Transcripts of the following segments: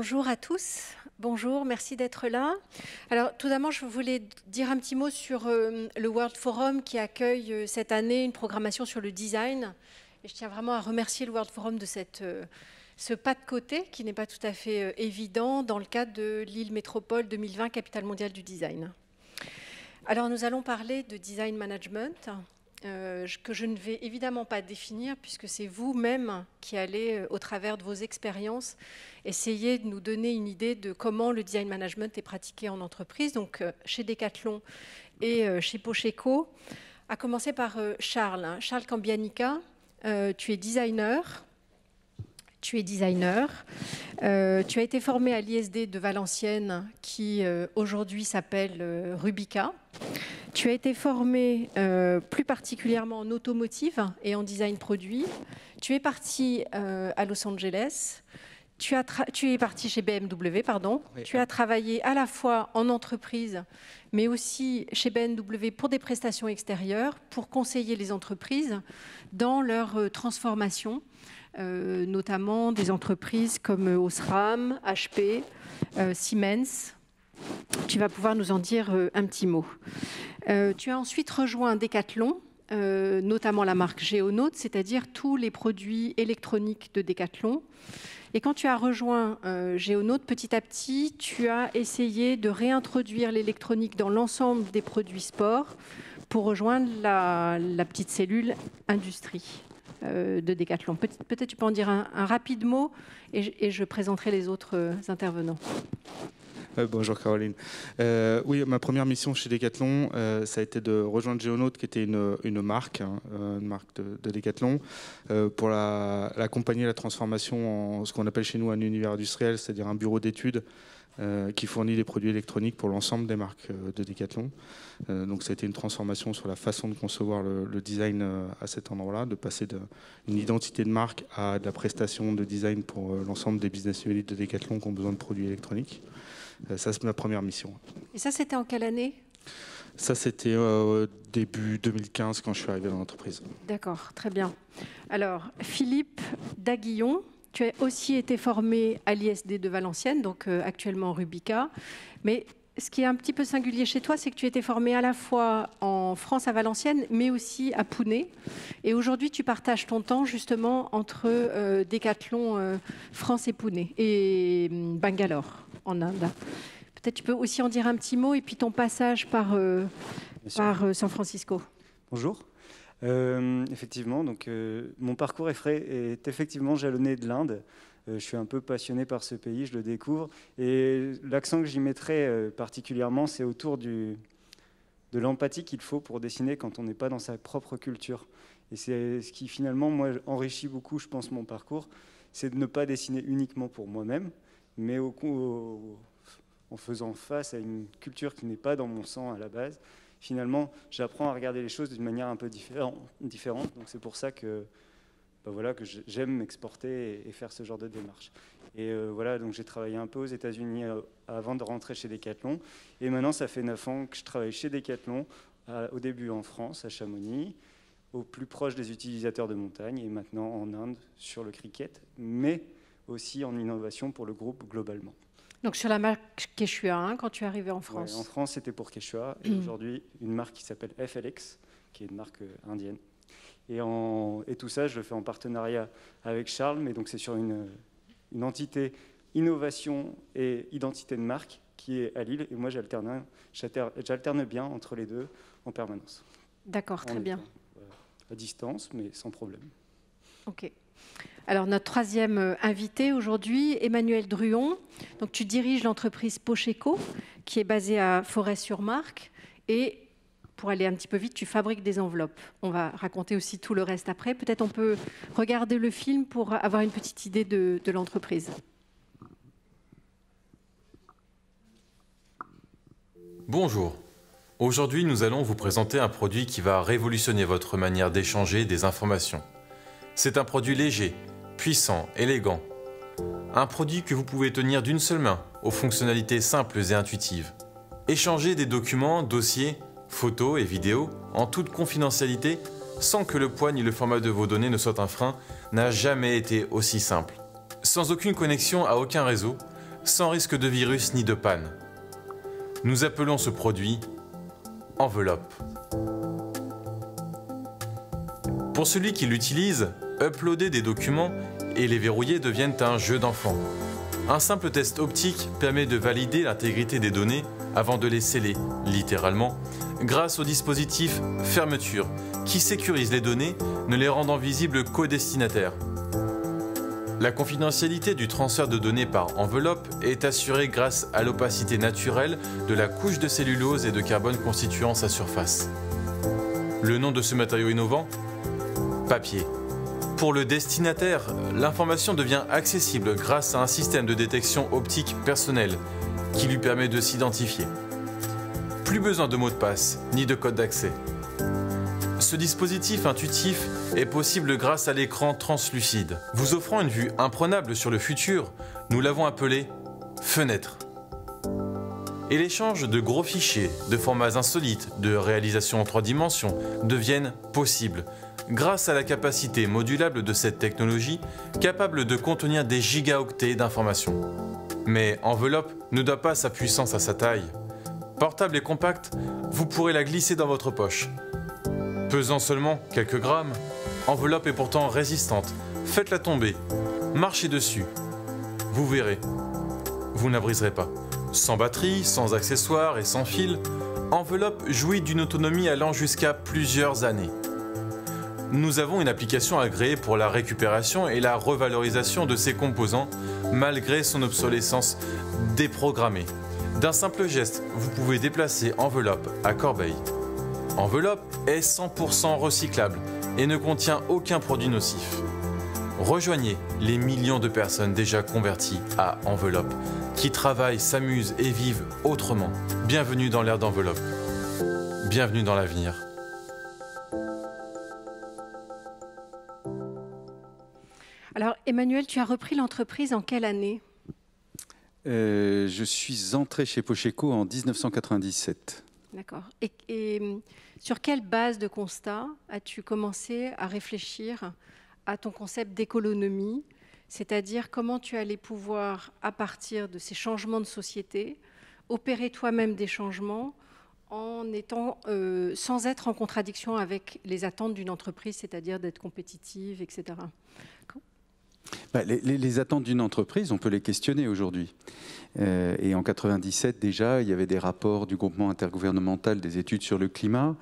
Bonjour à tous. Bonjour, merci d'être là. Alors, tout d'abord, je voulais dire un petit mot sur euh, le World Forum qui accueille euh, cette année une programmation sur le design. Et je tiens vraiment à remercier le World Forum de euh, ce pas de côté qui n'est pas tout à fait évident dans le cadre de l'île Métropole 2020, capitale mondiale du design. Alors, nous allons parler de design management. Euh, que je ne vais évidemment pas définir, puisque c'est vous-même qui allez, euh, au travers de vos expériences, essayer de nous donner une idée de comment le design management est pratiqué en entreprise, donc euh, chez Decathlon et chez Pocheco. À commencer par Charles. Hein. Charles Cambianica, tu es designer, tu es designer. Euh, tu as été formé à l'ISD de Valenciennes, qui euh, aujourd'hui s'appelle euh, Rubica. Tu as été formé plus particulièrement en automotive et en design produit. Tu es parti à Los Angeles. Tu, as tu, es parti chez BMW, pardon. Tu as travaillé à la fois en entreprise, mais aussi chez BMW pour des prestations extérieures, pour conseiller les entreprises dans leur transformation euh, notamment des entreprises comme euh, Osram, HP, euh, Siemens. Tu vas pouvoir nous en dire un petit mot. tu as ensuite rejoint Decathlon, notamment la marque Géonaute, c'est-à-dire tous les produits électroniques de Decathlon. Et quand tu as rejoint euh, petit à petit, tu as essayé de réintroduire l'électronique dans l'ensemble des produits sport pour rejoindre la petite cellule industrie. Euh, de Décathlon. Peut-être tu peux en dire un, rapide mot et je présenterai les autres euh, intervenants. Euh, bonjour Caroline. Euh, oui, ma première mission chez Decathlon, euh, ça a été de rejoindre Géonautes qui était une, marque, hein, une marque de, Decathlon, pour l'accompagner la, la transformation en ce qu'on appelle chez nous un univers industriel, c'est-à-dire un bureau d'études qui fournit des produits électroniques pour l'ensemble des marques de Decathlon. donc ça a été une transformation sur la façon de concevoir le, le design à cet endroit-là, de passer d'une identité de marque à de la prestation de design pour l'ensemble des business units de Decathlon qui ont besoin de produits électroniques. Euh, ça, c'est ma première mission. Et ça, c'était en quelle année ça, c'était euh, début 2015 quand je suis arrivé dans l'entreprise. D'accord, très bien. Alors, Philippe Daguillon, tu as aussi été formé à l'ISD de Valenciennes, donc actuellement euh, actuellement Rubica, mais ce qui est un petit peu singulier chez toi, c'est que tu étais formé à la fois en France à Valenciennes, mais aussi à Pune. Et aujourd'hui, tu partages ton temps justement entre euh, Décathlon euh, France et Pune et hum, Bangalore en Inde. Peut-être tu peux aussi en dire un petit mot et puis ton passage par, euh, San Francisco. Bonjour. effectivement, donc mon parcours est, frais, est effectivement jalonné de l'Inde. Euh, je suis un peu passionné par ce pays, je le découvre. Et l'accent que j'y mettrai euh, particulièrement, c'est autour du, de l'empathie qu'il faut pour dessiner quand on n'est pas dans sa propre culture. Et c'est ce qui finalement, moi, enrichit beaucoup, je pense, mon parcours, c'est de ne pas dessiner uniquement pour moi-même, mais en faisant face à une culture qui n'est pas dans mon sang à la base. Finalement, j'apprends à regarder les choses d'une manière un peu différente. Donc c'est pour ça que ben voilà, que j'aime m'exporter et, faire ce genre de démarche. Et euh, voilà, donc j'ai travaillé un peu aux États-Unis euh, avant de rentrer chez Decathlon. Et maintenant, ça fait neuf ans que je travaille chez Decathlon, au début en France, à Chamonix, au plus proche des utilisateurs de montagne, et maintenant en Inde sur le cricket, mais aussi en innovation pour le groupe globalement. Donc sur la marque Quechua, hein, quand tu es arrivé en France En France, c'était pour Quechua, et mmh. aujourd'hui, une marque qui s'appelle FLX, qui est une marque euh, indienne. Et, tout ça, je le fais en partenariat avec Charles, mais donc c'est sur une, une, entité innovation et identité de marque qui est à Lille. Et moi, j'alterne, j'alterne bien entre les deux en permanence. D'accord, très bien. Euh, à distance, mais sans problème. OK. Alors notre troisième euh, invité aujourd'hui, Emmanuel Druon. Donc tu diriges l'entreprise Pocheco, qui est basée à Forêt-sur-Marc, et pour aller un petit peu vite, tu fabriques des enveloppes. On va raconter aussi tout le reste après. Peut-être on peut regarder le film pour avoir une petite idée de, de l'entreprise. Bonjour. Aujourd'hui, nous allons vous présenter un produit qui va révolutionner votre manière d'échanger des informations. C'est un produit léger, puissant, élégant. Un produit que vous pouvez tenir d'une seule main, aux fonctionnalités simples et intuitives. Échanger des documents, dossiers, photos et vidéos, en toute confidentialité, sans que le poids ni le format de vos données ne soient un frein, n'a jamais été aussi simple. Sans aucune connexion à aucun réseau, sans risque de virus ni de panne. Nous appelons ce produit enveloppe. Pour celui qui l'utilise, uploader des documents et les verrouiller deviennent un jeu d'enfant. Un simple test optique permet de valider l'intégrité des données avant de les sceller, littéralement, grâce au dispositif fermeture, qui sécurise les données, ne les rendant visibles qu'aux destinataires. La confidentialité du transfert de données par enveloppe est assurée grâce à l'opacité naturelle de la couche de cellulose et de carbone constituant sa surface. Le nom de ce matériau innovant Papier. Pour le destinataire, l'information devient accessible grâce à un système de détection optique personnel, qui lui permet de s'identifier. Plus besoin de mot de passe ni de code d'accès. Ce dispositif intuitif est possible grâce à l'écran translucide. Vous offrant une vue imprenable sur le futur, nous l'avons appelé fenêtre. Et l'échange de gros fichiers, de formats insolites, de réalisations en trois dimensions deviennent possibles grâce à la capacité modulable de cette technologie capable de contenir des gigaoctets d'informations. Mais enveloppe ne doit pas sa puissance à sa taille. Portable et compacte, vous pourrez la glisser dans votre poche. Pesant seulement quelques grammes, enveloppe est pourtant résistante. Faites-la tomber, marchez dessus. Vous verrez, vous n'abriserez pas. Sans batterie, sans accessoires et sans fil, Enveloppe jouit d'une autonomie allant jusqu'à plusieurs années. Nous avons une application agréée pour la récupération et la revalorisation de ses composants malgré son obsolescence déprogrammée. D'un simple geste, vous pouvez déplacer enveloppe à corbeille. Enveloppe est 100% recyclable et ne contient aucun produit nocif. Rejoignez les millions de personnes déjà converties à enveloppe, qui travaillent, s'amusent et vivent autrement. Bienvenue dans l'ère d'enveloppe. Bienvenue dans l'avenir. Alors, Emmanuel, tu as repris l'entreprise en quelle année euh, Je suis entré chez Pocheco en 1997. D'accord. Et, euh, sur quelle base de constat as-tu commencé à réfléchir à ton concept d'économie, c'est-à-dire comment tu allais pouvoir, à partir de ces changements de société, opérer toi-même des changements en étant euh, sans être en contradiction avec les attentes d'une entreprise, c'est-à-dire d'être compétitive, etc. Bah, les, attentes d'une entreprise, on peut les questionner aujourd'hui. Euh, et en 1997 déjà, il y avait des rapports du groupement intergouvernemental des études sur le climat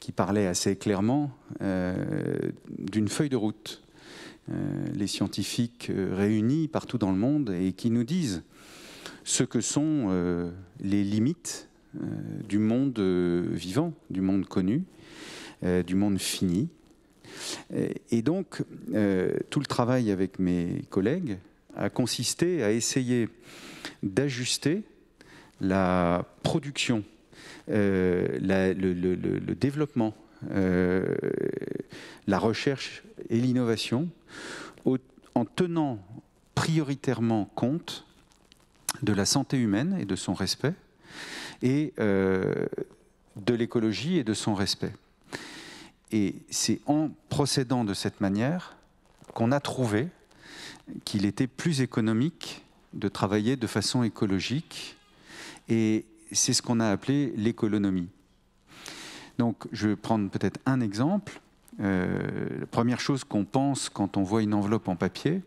qui parlaient assez clairement euh, d'une feuille de route. Euh, les scientifiques réunis partout dans le monde et qui nous disent ce que sont les limites du monde vivant, du monde connu, du monde fini, euh, et donc, euh, tout le travail avec mes collègues a consisté à essayer d'ajuster la production, euh, le, développement, la recherche et l'innovation en tenant prioritairement compte de la santé humaine et de son respect, et de l'écologie et de son respect. Et c'est en procédant de cette manière qu'on a trouvé qu'il était plus économique de travailler de façon écologique. Et c'est ce qu'on a appelé l'économie. Donc je vais prendre peut-être un exemple. Euh, la première chose qu'on pense quand on voit une enveloppe en papier,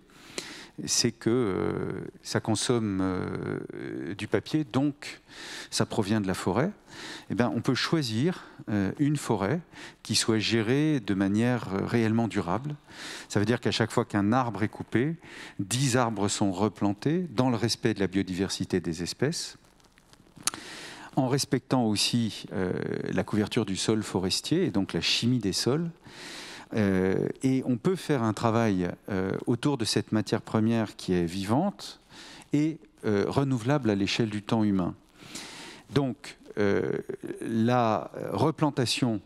c'est que euh, ça consomme euh, du papier, donc ça provient de la forêt. Eh ben, on peut choisir euh, une forêt qui soit gérée de manière réellement durable. Ça veut dire qu'à chaque fois qu'un arbre est coupé, 10 arbres sont replantés dans le respect de la biodiversité des espèces en respectant aussi la couverture du sol forestier et donc la chimie des sols. Euh, et on peut faire un travail euh, autour de cette matière première qui est vivante et euh, renouvelable à l'échelle du temps humain. Donc, la replantation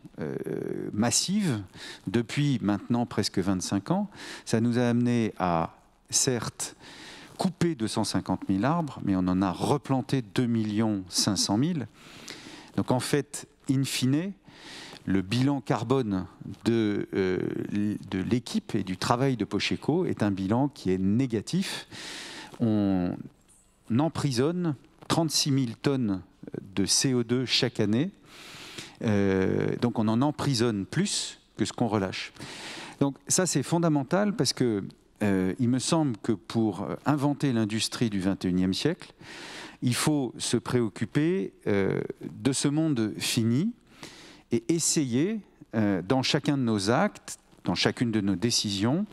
massive depuis maintenant presque 25 ans, ça nous a amené à, certes, couper 250 000 arbres, mais on en a replanté 2 500 000. Donc en fait, in fine, le bilan carbone de, euh, de l'équipe et du travail de Pocheco est un bilan qui est négatif. On emprisonne 36 000 tonnes de CO2 chaque année. Euh, donc on en emprisonne plus que ce qu'on relâche. Donc ça c'est fondamental parce que euh, il me semble que pour inventer l'industrie du 21e siècle, il faut se préoccuper de ce monde fini et essayer, euh, dans chacun de nos actes, dans chacune de nos décisions,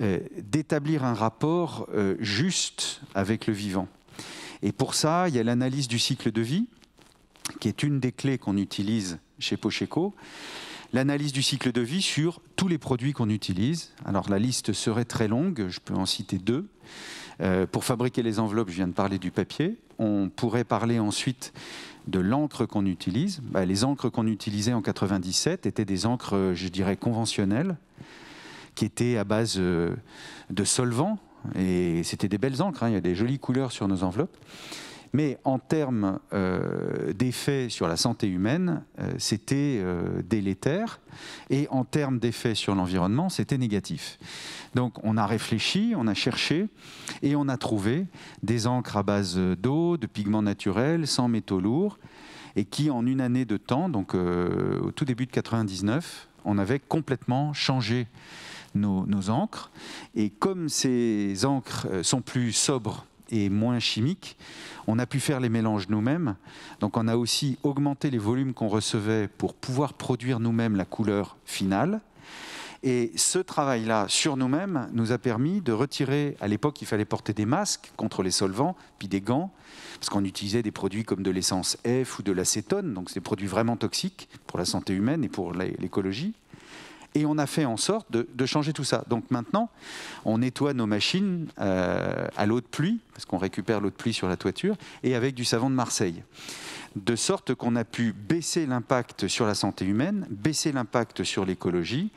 euh, d'établir un rapport euh, juste avec le vivant. Et pour ça, il y a l'analyse du cycle de vie, qui est une des clés qu'on utilise chez Pocheco. L'analyse du cycle de vie sur tous les produits qu'on utilise. Alors la liste serait très longue, je peux en citer deux. pour fabriquer les enveloppes, je viens de parler du papier. On pourrait parler ensuite de l'encre qu'on utilise. Bah, les encres qu'on utilisait en 97 étaient des encres, euh, je dirais, conventionnelles, qui étaient à base euh, de solvants. Et c'était des belles encres, hein. il y a des jolies couleurs sur nos enveloppes. Mais en termes euh, d'effets sur la santé humaine, euh, c'était euh, délétère. Et en termes d'effets sur l'environnement, c'était négatif. Donc on a réfléchi, on a cherché, et on a trouvé des encres à base d'eau, de pigments naturels, sans métaux lourds, et qui en une année de temps, donc au tout début de 99, on avait complètement changé nos, nos encres. Et comme ces encres sont plus sobres, et moins chimiques. On a pu faire les mélanges nous-mêmes. Donc on a aussi augmenté les volumes qu'on recevait pour pouvoir produire nous-mêmes la couleur finale. Et ce travail-là sur nous-mêmes nous a permis de retirer, à l'époque il fallait porter des masques contre les solvants, puis des gants, parce qu'on utilisait des produits comme de l'essence F ou de l'acétone, donc c'est des produits vraiment toxiques pour la santé humaine et pour l'écologie. Et on a fait en sorte de, changer tout ça. Donc maintenant, on nettoie nos machines euh, à l'eau de pluie, parce qu'on récupère l'eau de pluie sur la toiture, et avec du savon de Marseille. De sorte qu'on a pu baisser l'impact sur la santé humaine, baisser l'impact sur l'écologie,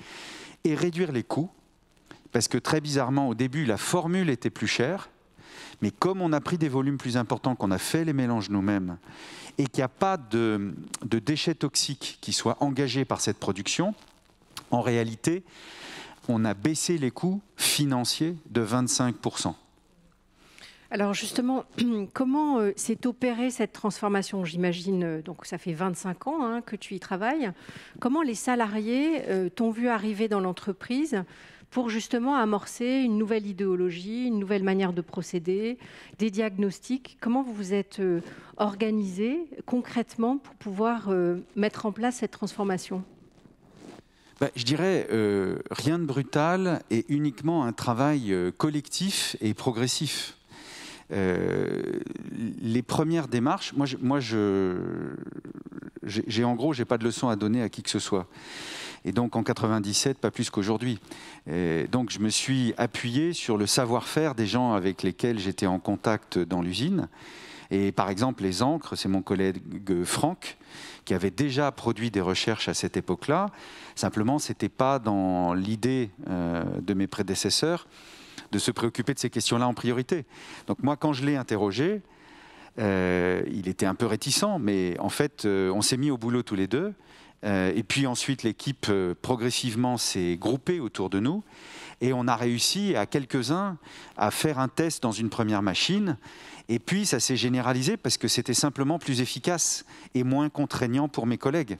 et réduire les coûts. Parce que très bizarrement, au début, la formule était plus chère. Mais comme on a pris des volumes plus importants, qu'on a fait les mélanges nous-mêmes, et qu'il n'y a pas de, déchets toxiques qui soient engagés par cette production, en réalité, on a baissé les coûts financiers de 25%. Alors justement, comment euh, s'est opérée cette transformation J'imagine, euh, donc ça fait 25 ans hein, que tu y travailles. Comment les salariés euh, t'ont vu arriver dans l'entreprise pour justement amorcer une nouvelle idéologie, une nouvelle manière de procéder, des diagnostics. Comment vous vous êtes organisé concrètement pour pouvoir mettre en place cette transformation bah, je dirais euh, rien de brutal et uniquement un travail euh, collectif et progressif. Euh, les premières démarches, moi, je, moi je, j'ai, en gros, j'ai pas de leçon à donner à qui que ce soit. Et donc en 97, pas plus qu'aujourd'hui. donc je me suis appuyé sur le savoir-faire des gens avec lesquels j'étais en contact dans l'usine. Et par exemple, les encres, c'est mon collègue Franck qui avait déjà produit des recherches à cette époque-là, Simplement, ce n'était pas dans l'idée euh, de mes prédécesseurs de se préoccuper de ces questions-là en priorité. Donc moi, quand je l'ai interrogé, euh, il était un peu réticent, mais en fait, euh, on s'est mis au boulot tous les deux. et puis ensuite, l'équipe progressivement s'est groupée autour de nous. Et on a réussi à quelques-uns à faire un test dans une première machine. Et puis ça s'est généralisé parce que c'était simplement plus efficace et moins contraignant pour mes collègues.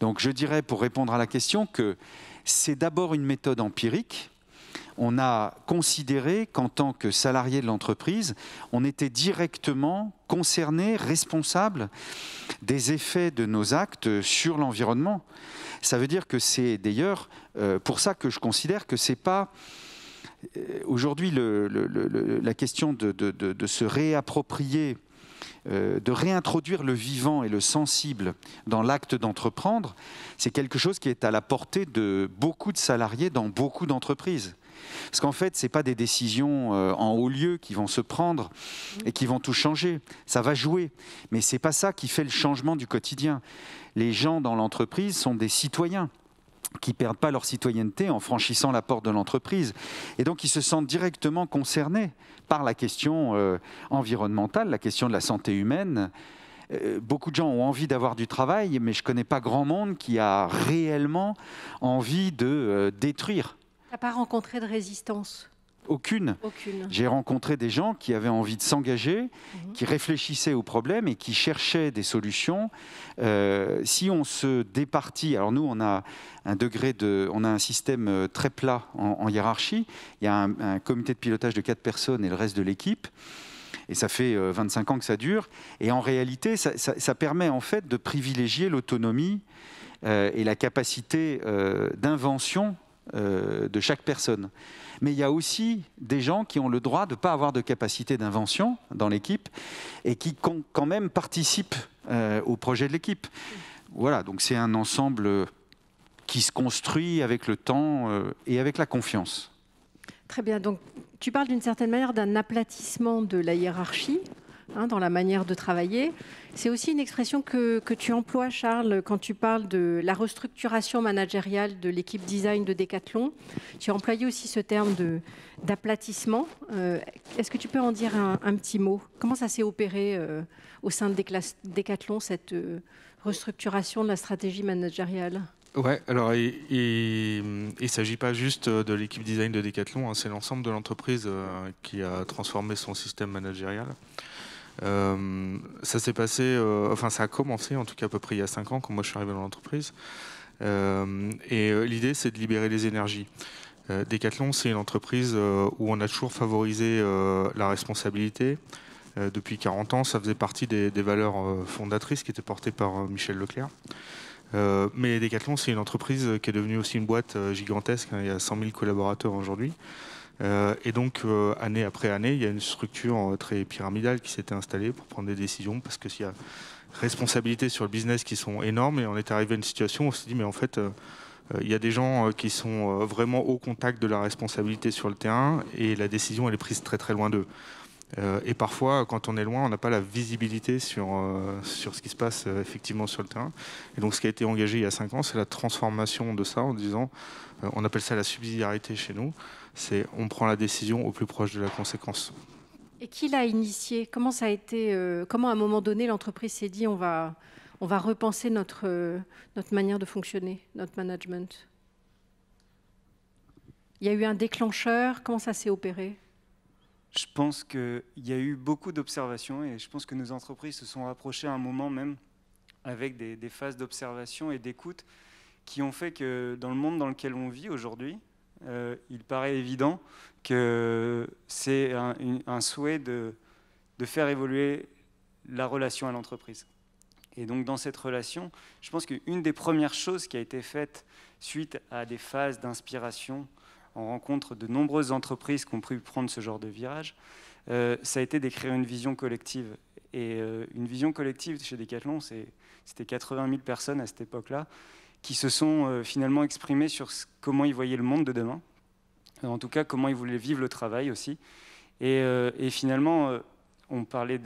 Donc je dirais, pour répondre à la question, que c'est d'abord une méthode empirique. On a considéré qu'en tant que salarié de l'entreprise, on était directement concerné, responsable des effets de nos actes sur l'environnement. Ça veut dire que c'est d'ailleurs euh, pour ça que je considère que n'est pas euh, aujourd'hui la question de se réapproprier euh, de réintroduire le vivant et le sensible dans l'acte d'entreprendre, c'est quelque chose qui est à la portée de beaucoup de salariés dans beaucoup d'entreprises. Parce qu'en fait, ce n'est pas des décisions euh, en haut lieu qui vont se prendre et qui vont tout changer. Ça va jouer. Mais ce n'est pas ça qui fait le changement du quotidien. Les gens dans l'entreprise sont des citoyens qui ne perdent pas leur citoyenneté en franchissant la porte de l'entreprise. Et donc, ils se sentent directement concernés par la question euh, environnementale, la question de la santé humaine. Euh, beaucoup de gens ont envie d'avoir du travail, mais je ne connais pas grand monde qui a réellement envie de euh, détruire. Tu n'as pas rencontré de résistance aucune. J'ai rencontré des gens qui avaient envie de s'engager, mhm. qui réfléchissaient aux problèmes et qui cherchaient des solutions. Euh, si on se départit, alors nous on a un degré de, on a un système euh, très plat en, hiérarchie. Il y a un, comité de pilotage de quatre personnes et le reste de l'équipe. Et ça fait 25 euh, ans que ça dure. Et en réalité, ça, permet en fait de privilégier l'autonomie et la capacité d'invention de chaque personne mais il y a aussi des gens qui ont le droit de ne pas avoir de capacité d'invention dans l'équipe et qui quand même participent euh, au projet de l'équipe. Voilà, donc c'est un ensemble euh, qui se construit avec le temps euh, et avec la confiance. Très bien, donc tu parles d'une certaine manière d'un aplatissement de la hiérarchie Hein, dans la manière de travailler. C'est aussi une expression que, tu emploies, Charles, quand tu parles de la restructuration managériale de l'équipe design de Decathlon. Tu as employé aussi ce terme d'aplatissement. Euh, est-ce que tu peux en dire un, petit mot Comment ça s'est opéré euh, au sein de Decathlon, cette euh, restructuration de la stratégie managériale Ouais, alors il ne s'agit pas juste de l'équipe design de Decathlon, hein, c'est l'ensemble de l'entreprise qui a transformé son système managérial. Euh, ça s'est passé, euh, enfin ça a commencé en tout cas à peu près il y a 5 ans quand moi je suis arrivé dans l'entreprise. Euh, et l'idée c'est de libérer les énergies. Decathlon c'est une entreprise où on a toujours favorisé la responsabilité. depuis 40 ans, ça faisait partie des, valeurs fondatrices qui étaient portées par Michel Leclerc. mais Decathlon c'est une entreprise qui est devenue aussi une boîte gigantesque, hein. il y a 100 000 collaborateurs aujourd'hui. Euh, et donc, euh, année après année, il y a une structure euh, très pyramidale qui s'était installée pour prendre des décisions parce que s'il y a responsabilités sur le business qui sont énormes et on est arrivé à une situation où on s'est dit mais en fait il y a des gens qui sont vraiment au contact de la responsabilité sur le terrain et la décision elle est prise très très loin d'eux. et parfois, quand on est loin, on n'a pas la visibilité sur, sur ce qui se passe effectivement sur le terrain. Et donc, ce qui a été engagé il y a 5 ans, c'est la transformation de ça en disant, on appelle ça la subsidiarité chez nous. C'est on prend la décision au plus proche de la conséquence. Et qui l'a initié Comment ça a été euh, Comment à un moment donné l'entreprise s'est dit on va on va repenser notre euh, notre manière de fonctionner, notre management Il y a eu un déclencheur. Comment ça s'est opéré Je pense qu'il y a eu beaucoup d'observations et je pense que nos entreprises se sont rapprochées à un moment même avec des phases d'observation et d'écoute qui ont fait que dans le monde dans lequel on vit aujourd'hui, euh, il paraît évident que c'est un, souhait de, faire évoluer la relation à l'entreprise. Et donc dans cette relation, je pense qu'une des premières choses qui a été faite suite à des phases d'inspiration en rencontre de nombreuses entreprises qui ont pu prendre ce genre de virage, euh, ça a été d'écrire une vision collective. Et euh, une vision collective chez Decathlon, c'était 80 000 personnes à cette époque-là qui se sont euh, finalement exprimés sur comment ils voyaient le monde de demain, en tout cas comment ils voulaient vivre le travail aussi. Et, euh, finalement, euh, on parlait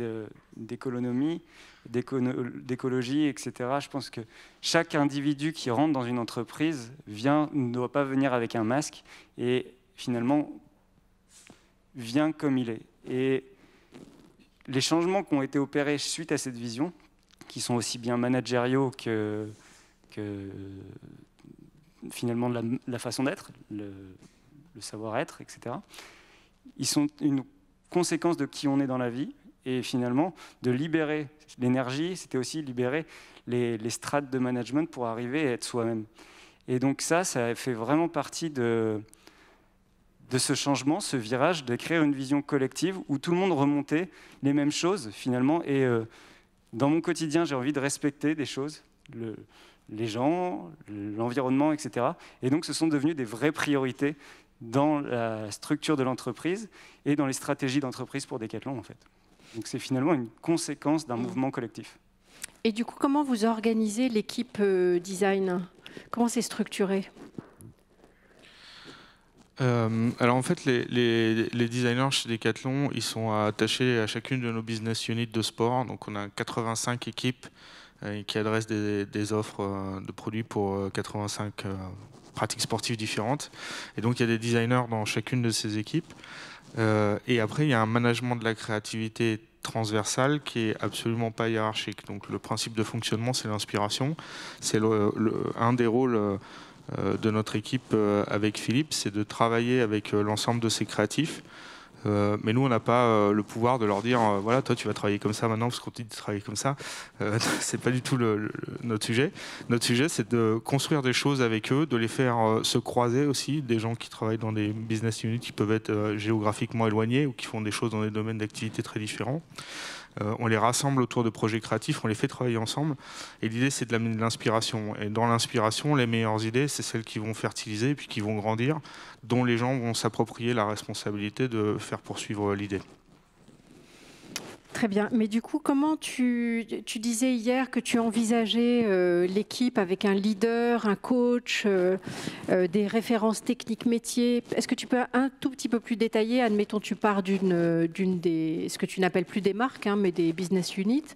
d'économie, d'écologie, etc. Je pense que chaque individu qui rentre dans une entreprise vient, ne doit pas venir avec un masque et finalement vient comme il est. Et les changements qui ont été opérés suite à cette vision, qui sont aussi bien managériaux que, que finalement la, la façon d'être, le, savoir-être, etc. Ils sont une conséquence de qui on est dans la vie et finalement de libérer l'énergie, c'était aussi libérer les, strates de management pour arriver à être soi-même. Et donc ça, ça fait vraiment partie de, de ce changement, ce virage, de créer une vision collective où tout le monde remontait les mêmes choses finalement. Et euh, dans mon quotidien, j'ai envie de respecter des choses. Le, les gens, l'environnement, etc. Et donc ce sont devenus des vraies priorités dans la structure de l'entreprise et dans les stratégies d'entreprise pour Decathlon en fait. Donc c'est finalement une conséquence d'un mm. mouvement collectif. Et du coup, comment vous organisez l'équipe euh, design Comment c'est structuré euh, alors en fait, les, les, designers chez Decathlon, ils sont attachés à chacune de nos business units de sport. Donc on a 85 équipes euh, qui adresse des, offres euh, de produits pour 85 euh, pratiques sportives différentes. Et donc il y a des designers dans chacune de ces équipes. et après, il y a un management de la créativité transversale qui est absolument pas hiérarchique. Donc le principe de fonctionnement, c'est l'inspiration. C'est un des rôles de notre équipe avec Philippe, c'est de travailler avec l'ensemble de ses créatifs euh, mais nous, on n'a pas euh, le pouvoir de leur dire euh, voilà, toi, tu vas travailler comme ça maintenant parce qu'on te dit de travailler comme ça. c'est pas du tout notre sujet. Notre sujet, c'est de construire des choses avec eux, de les faire se croiser aussi. Des gens qui travaillent dans des business units qui peuvent être géographiquement éloignés ou qui font des choses dans des domaines d'activité très différents. Euh, on les rassemble autour de projets créatifs, on les fait travailler ensemble. Et l'idée, c'est de l'amener de l'inspiration. Et dans l'inspiration, les meilleures idées, c'est celles qui vont fertiliser et puis qui vont grandir, dont les gens vont s'approprier la responsabilité de faire poursuivre l'idée. Très bien. Mais du coup, comment tu, disais hier que tu envisageais euh, l'équipe avec un leader, un coach, euh, euh, des références techniques métiers. Est-ce que tu peux un tout petit peu plus détailler Admettons, tu pars d'une, des, ce que tu n'appelles plus des marques, hein, mais des business units.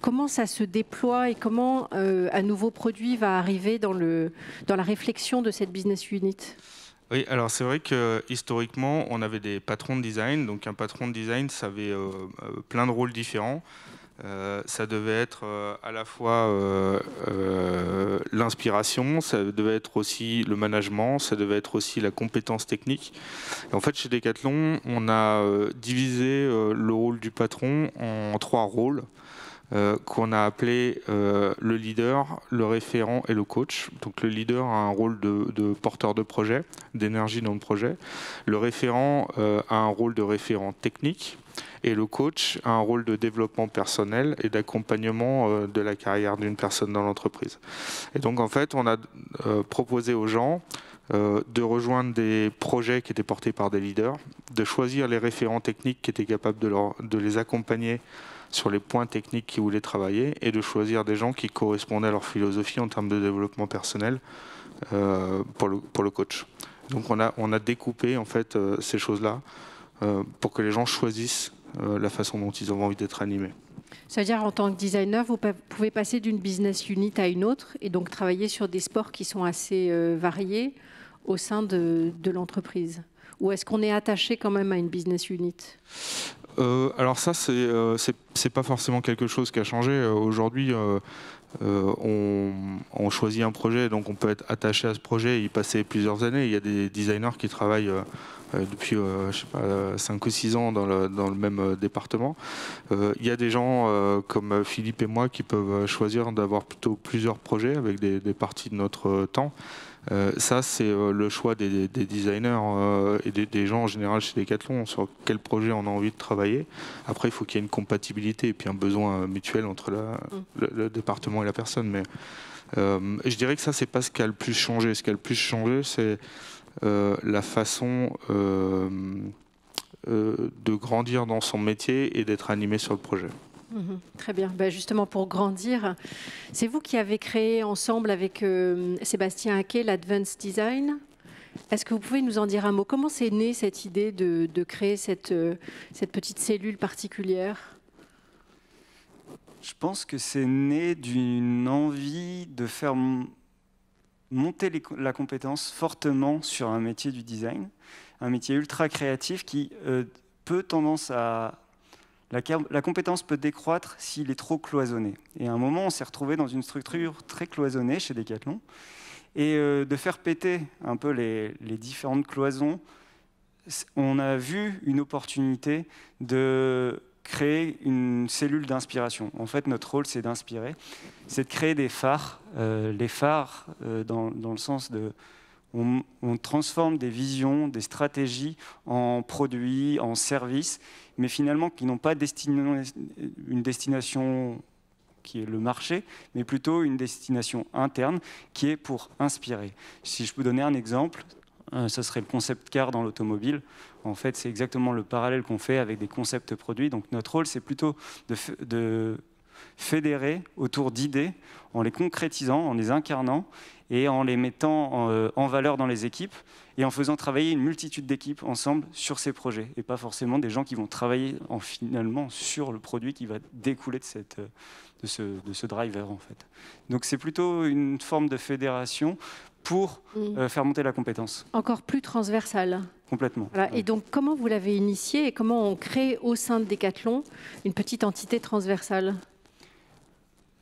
Comment ça se déploie et comment un nouveau produit va arriver dans la réflexion de cette business unit oui, alors c'est vrai que historiquement, on avait des patrons de design. Donc un patron de design, ça avait euh, euh, plein de rôles différents. Euh, ça devait être à la fois l'inspiration, ça devait être aussi le management, ça devait être aussi la compétence technique. Et en fait, chez Decathlon, on a divisé le rôle du patron en trois rôles. Euh, qu'on a appelé euh, le leader, le référent et le coach. Donc le leader a un rôle de, porteur de projet, d'énergie dans le projet. Le référent euh, a un rôle de référent technique. Et le coach a un rôle de développement personnel et d'accompagnement de la carrière d'une personne dans l'entreprise. Et donc en fait, on a proposé aux gens de rejoindre des projets qui étaient portés par des leaders, de choisir les référents techniques qui étaient capables de les accompagner sur les points techniques qu'ils voulaient travailler et de choisir des gens qui correspondaient à leur philosophie en termes de développement personnel euh, pour, le, pour le coach. Donc on a, on a découpé en fait euh, ces choses-là euh, pour que les gens choisissent la façon dont ils ont envie d'être animés. C'est-à-dire en tant que designer, vous pouvez passer d'une business unit à une autre et donc travailler sur des sports qui sont assez variés au sein de, de l'entreprise. Ou est-ce qu'on est attaché quand même à une business unit euh, alors ça, euh, c'est pas forcément quelque chose qui a changé. Euh, aujourd'hui, on, choisit un projet, donc on peut être attaché à ce projet et y passer plusieurs années. Il y a des designers qui travaillent depuis 5 ou 6 ans dans le, même département. Il y a des gens comme Philippe et moi qui peuvent choisir d'avoir plutôt plusieurs projets avec des parties de notre temps. Euh, ça, c'est euh, le choix des, designers euh, et des, gens en général chez Decathlon sur quel projet on a envie de travailler. Après, il faut qu'il y ait une compatibilité et puis un besoin mutuel entre mm. le, département et la personne. Mais je dirais que ça, c'est pas ce qui a le plus changé. Ce qui a le plus changé, c'est la façon de grandir dans son métier et d'être animé sur le projet. Mhm. très bien. Ben, justement, pour grandir, c'est vous qui avez créé ensemble avec euh, Sébastien Hacquet l'Advanced Design. Est-ce que vous pouvez nous en dire un mot Comment c'est née cette idée de, créer euh, cette, petite cellule particulière Je pense que c'est né d'une envie de faire monter la compétence fortement sur un métier du design, un métier ultra créatif qui euh, peut tendance à, la, compétence peut décroître s'il est trop cloisonné. Et à un moment, on s'est retrouvé dans une structure très cloisonnée chez Decathlon. Et euh, de faire péter un peu les, différentes cloisons, on a vu une opportunité de créer une cellule d'inspiration. En fait, notre rôle, c'est d'inspirer, c'est de créer des phares, euh, les phares euh, dans, le sens de on, transforme des visions, des stratégies en produits, en services, mais finalement qui n'ont pas une destination qui est le marché, mais plutôt une destination interne qui est pour inspirer. Si je peux donner un exemple, ce euh, serait le concept car dans l'automobile. En fait, c'est exactement le parallèle qu'on fait avec des concepts produits. Donc notre rôle, c'est plutôt de fédérer autour d'idées en les concrétisant, en les incarnant et en les mettant euh, en, valeur dans les équipes et en faisant travailler une multitude d'équipes ensemble sur ces projets et pas forcément des gens qui vont travailler en, finalement sur le produit qui va découler de, cette, euh, de, ce, de driver en fait. Donc c'est plutôt une forme de fédération pour mm. euh, faire monter la compétence. Encore plus transversale. Complètement. Et donc, comment vous l'avez initié et comment on crée au sein de Decathlon une petite entité transversale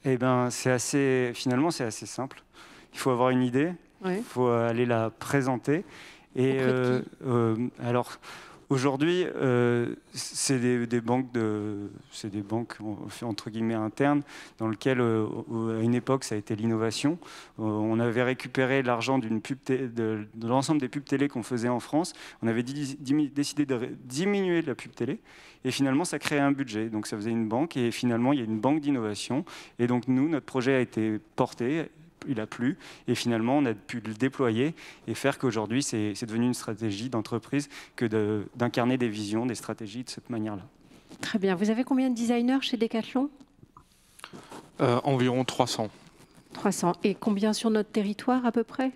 eh ben, c'est assez, finalement, c'est assez simple. Il faut avoir une idée, il faut aller la présenter. Et euh, euh, alors, Aujourd'hui, euh, c'est des, banques, de, des banques entre guillemets internes, dans lesquelles, euh, à une époque, ça a été l'innovation. Euh, on avait récupéré l'argent d'une pub de, de l'ensemble des pubs télé qu'on faisait en France. On avait décidé de diminuer la pub télé. Et finalement, ça créait un budget. Donc, ça faisait une banque. Et finalement, il y a une banque d'innovation. Et donc, nous, notre projet a été porté il a plu. Et finalement, on a pu le déployer et faire qu'aujourd'hui, c'est devenu une stratégie d'entreprise que d'incarner des visions, des stratégies de cette manière-là. Très bien. Vous avez combien de designers chez Decathlon euh, Environ 300. 300. Et combien sur notre territoire à peu près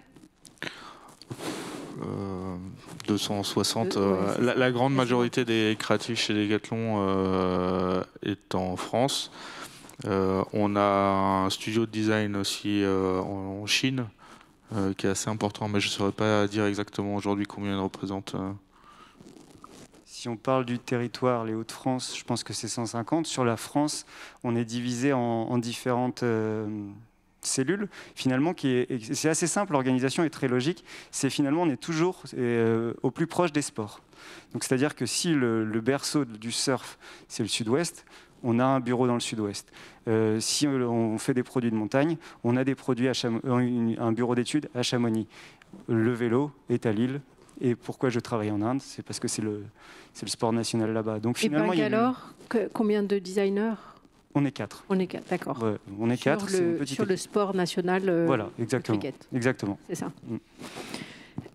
260. Euh, euh, la, grande majorité des créatifs chez Decathlon est en France. Euh, on a un studio de design aussi euh, en, Chine euh, qui est assez important, mais je ne saurais pas dire exactement aujourd'hui combien il représente. Si on parle du territoire, les Hauts-de-France, je pense que c'est 150. Sur la France, on est divisé en, différentes cellules. Finalement, c'est assez simple, l'organisation est très logique. C'est finalement, on est toujours au plus proche des sports. Donc, c'est-à-dire que si le berceau du surf, c'est le sud-ouest, on a un bureau dans le sud-ouest. Euh, si on fait des produits de montagne, on a des produits à un bureau d'études à Chamonix. Le vélo est à Lille. Et pourquoi je travaille en Inde C'est parce que c'est le, sport national là-bas. Donc finalement, Et alors, combien de designers on est quatre. On est quatre, d'accord. on est sur quatre. Le, sur le sport national. Euh, voilà, exactement. Exactement. C'est ça. Mm.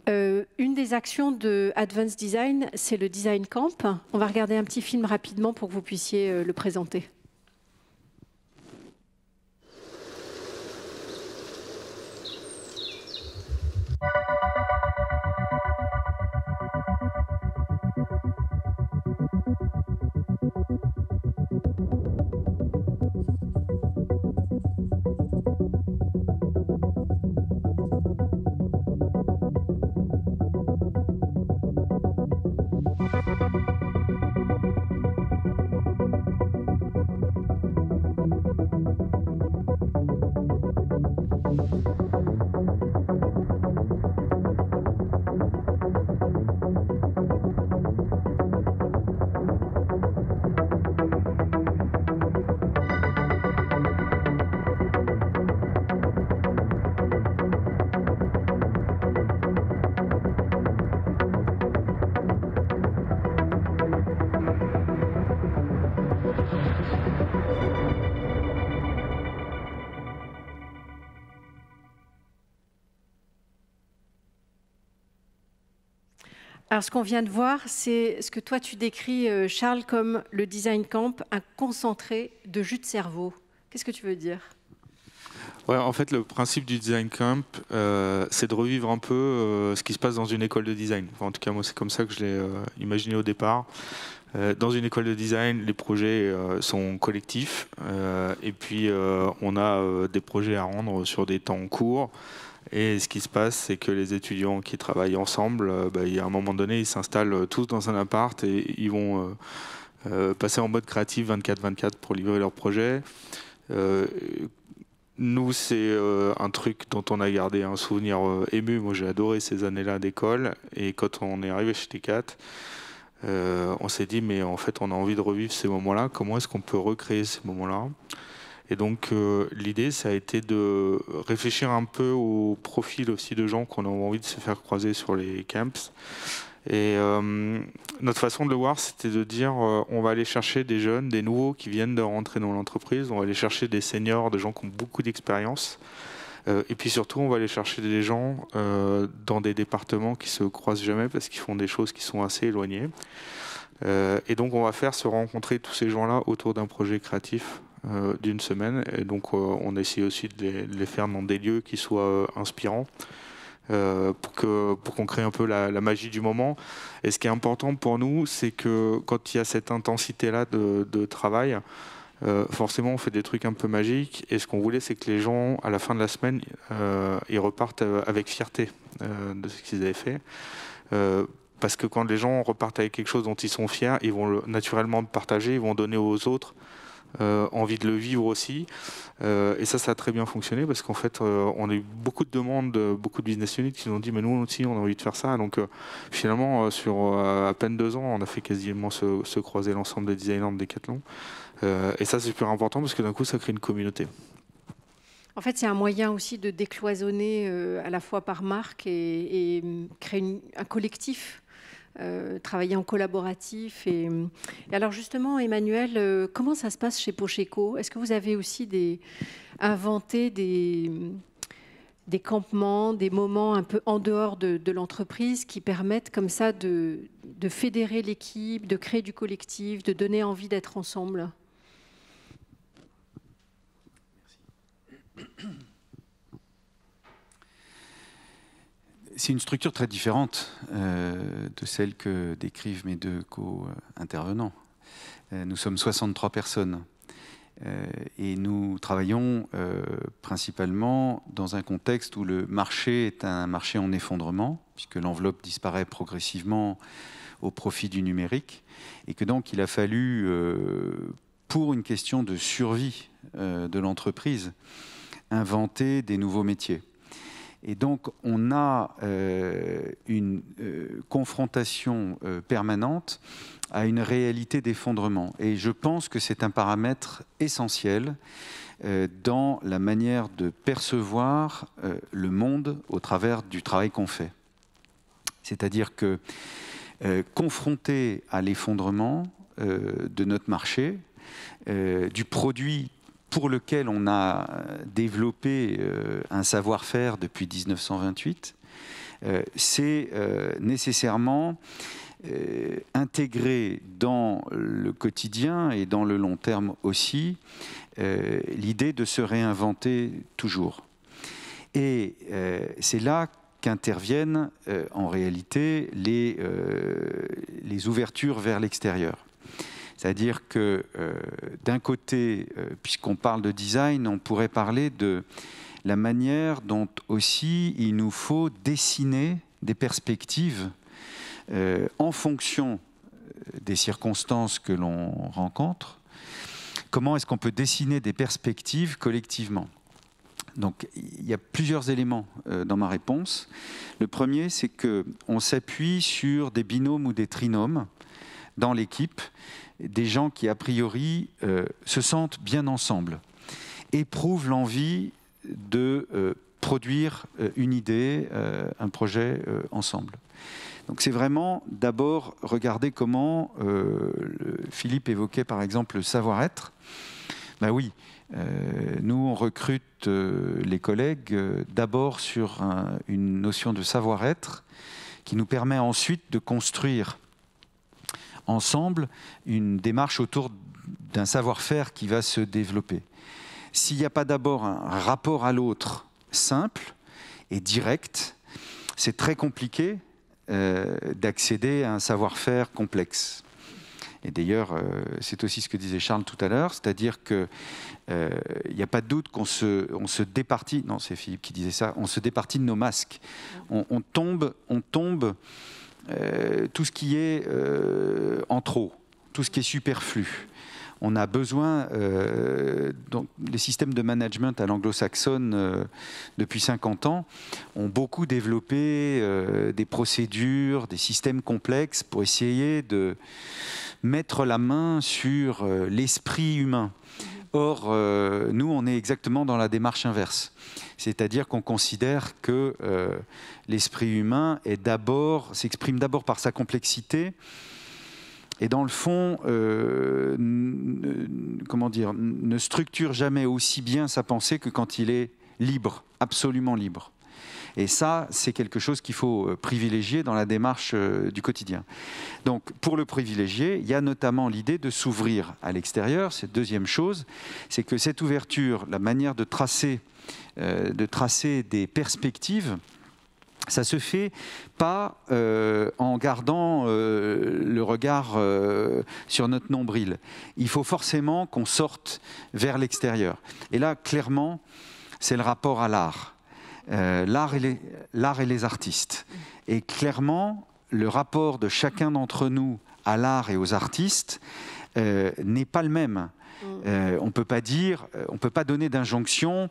Euh, une des actions de Advanced Design, c'est le Design Camp. On va regarder un petit film rapidement pour que vous puissiez euh, le présenter. Alors, ce qu'on vient de voir, c'est ce que toi tu décris, euh, Charles, comme le design camp, un concentré de jus de cerveau. Qu'est-ce que tu veux dire Ouais, en fait, le principe du design camp, euh, c'est de revivre un peu euh, ce qui se passe dans une école de design. en tout cas, moi, c'est comme ça que je l'ai imaginé au départ. dans une école de design, les projets sont collectifs, et puis on a des projets à rendre sur des temps courts. Et ce qui se passe, c'est que les étudiants qui travaillent ensemble, à euh, bah, un moment donné, ils s'installent euh, tous dans un appart et ils vont euh, passer en mode créatif 24-24 pour livrer leur projet. nous, c'est un truc dont on a gardé un souvenir ému. Moi, j'ai adoré ces années-là d'école. Et quand on est arrivé chez T4, on s'est dit, mais en fait, on a envie de revivre ces moments-là. Comment est-ce qu'on peut recréer ces moments-là et donc euh, l'idée, ça a été de réfléchir un peu au profil aussi de gens qu'on a envie de se faire croiser sur les camps. Et euh, notre façon de le voir, c'était de dire euh, on va aller chercher des jeunes, des nouveaux qui viennent de rentrer dans l'entreprise, on va aller chercher des seniors, des gens qui ont beaucoup d'expérience. et puis surtout, on va aller chercher des gens dans des départements qui se croisent jamais parce qu'ils font des choses qui sont assez éloignées. et donc, on va faire se rencontrer tous ces gens-là autour d'un projet créatif euh, d'une semaine. Et donc, euh, on essaie aussi de les, faire dans des lieux qui soient euh, inspirants. pour qu'on pour crée un peu la, magie du moment. Et ce qui est important pour nous, c'est que quand il y a cette intensité-là de, travail, forcément on fait des trucs un peu magiques et ce qu'on voulait c'est que les gens à la fin de la semaine ils repartent avec fierté de ce qu'ils avaient fait parce que quand les gens repartent avec quelque chose dont ils sont fiers ils vont naturellement le partager ils vont donner aux autres euh, envie de le vivre aussi. Euh, et ça, ça a très bien fonctionné parce qu'en fait, euh, on a eu beaucoup de demandes, beaucoup de business units qui nous ont dit, mais nous aussi, on a envie de faire ça. Donc finalement, sur à peine deux ans, on a fait quasiment se, croiser l'ensemble des designers de Decathlon. et ça, c'est super important parce que d'un coup, ça crée une communauté. En fait, c'est un moyen aussi de décloisonner à la fois par marque et, mm, créer un collectif euh, travailler en collaboratif. Et, alors justement, Emmanuel, euh, comment ça se passe chez Pocheco Est-ce que vous avez aussi des, inventé des, des campements, des moments un peu en dehors de, l'entreprise qui permettent comme ça de, de fédérer l'équipe, de créer du collectif, de donner envie d'être ensemble Merci. C'est une structure très différente euh, de celle que décrivent mes deux co-intervenants. Euh, nous sommes 63 personnes euh, et nous travaillons principalement dans un contexte où le marché est un marché en effondrement, puisque l'enveloppe disparaît progressivement au profit du numérique, et que donc il a fallu, pour une question de survie de l'entreprise, inventer des nouveaux métiers. Et donc, on a euh, une euh, confrontation euh, permanente à une réalité d'effondrement. Et je pense que c'est un paramètre essentiel dans la manière de percevoir le monde au travers du travail qu'on fait. C'est-à-dire que confronté à l'effondrement de notre marché, du produit pour lequel on a euh, développé euh, un savoir-faire depuis 1928, euh, c'est nécessairement intégrer dans le quotidien et dans le long terme aussi l'idée de se réinventer toujours. Et c'est là qu'interviennent en réalité les, les ouvertures vers l'extérieur. C'est-à-dire que euh, d'un côté, euh, puisqu'on parle de design, on pourrait parler de la manière dont aussi il nous faut dessiner des perspectives euh, en fonction des circonstances que l'on rencontre. Comment est-ce qu'on peut dessiner des perspectives collectivement donc il y a plusieurs éléments dans ma réponse. Le premier, c'est qu'on s'appuie sur des binômes ou des trinômes dans l'équipe des gens qui, a priori, euh, se sentent bien ensemble, éprouvent l'envie de euh, produire euh, une idée, un projet ensemble. Donc c'est vraiment d'abord regarder comment Philippe évoquait par exemple le savoir-être. Ben oui, nous, on recrute les collègues d'abord sur une notion de savoir-être qui nous permet ensuite de construire ensemble une démarche autour d'un savoir-faire qui va se développer. S'il n'y a pas d'abord un rapport à l'autre simple et direct, c'est très compliqué euh, d'accéder à un savoir-faire complexe. Et d'ailleurs, euh, c'est aussi ce que disait Charles tout à l'heure, c'est-à-dire qu'il euh, n'y a pas de doute qu'on se, on se départit, non c'est Philippe qui disait ça, on se départit de nos masques. on tombe, on tombe euh, tout ce qui est euh, en trop, tout ce qui est superflu. On a besoin, euh, les systèmes de management à l'anglo-saxonne depuis 50 ans ont beaucoup développé des procédures, des systèmes complexes pour essayer de mettre la main sur l'esprit humain. Or, euh, nous, on est exactement dans la démarche inverse. C'est-à-dire qu'on considère que euh, l'esprit humain est d'abord, s'exprime d'abord par sa complexité, et dans le fond, euh, comment dire, ne structure jamais aussi bien sa pensée que quand il est libre, absolument libre. Et ça, c'est quelque chose qu'il faut euh, privilégier dans la démarche euh, du quotidien. Donc, pour le privilégier, il y a notamment l'idée de s'ouvrir à l'extérieur. Cette deuxième chose, c'est que cette ouverture, la manière de tracer, euh, de tracer des perspectives, ça se fait pas en gardant le regard sur notre nombril. Il faut forcément qu'on sorte vers l'extérieur. Et là, clairement, c'est le rapport à l'art. Euh, l'art et, les artistes. Et clairement, le rapport de chacun d'entre nous à l'art et aux artistes euh, n'est pas le même. Euh, on peut pas dire, on peut pas donner d'injonction.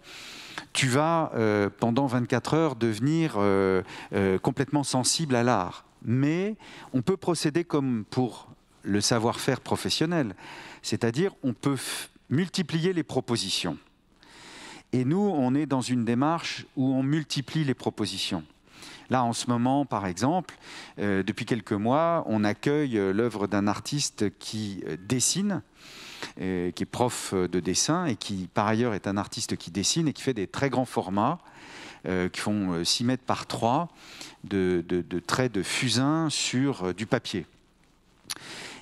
Tu vas pendant 24 heures devenir complètement sensible à l'art, mais on peut procéder comme pour le savoir-faire professionnel, c'est-à-dire on peut multiplier les propositions. Et nous, on est dans une démarche où on multiplie les propositions. Là, en ce moment, par exemple, euh, depuis quelques mois, on accueille euh, l'œuvre d'un artiste qui euh, dessine, qui est prof de dessin et qui, par ailleurs, est un artiste qui dessine et qui fait des très grands formats. qui font 6 mètres par 3 de traits de fusain sur du papier.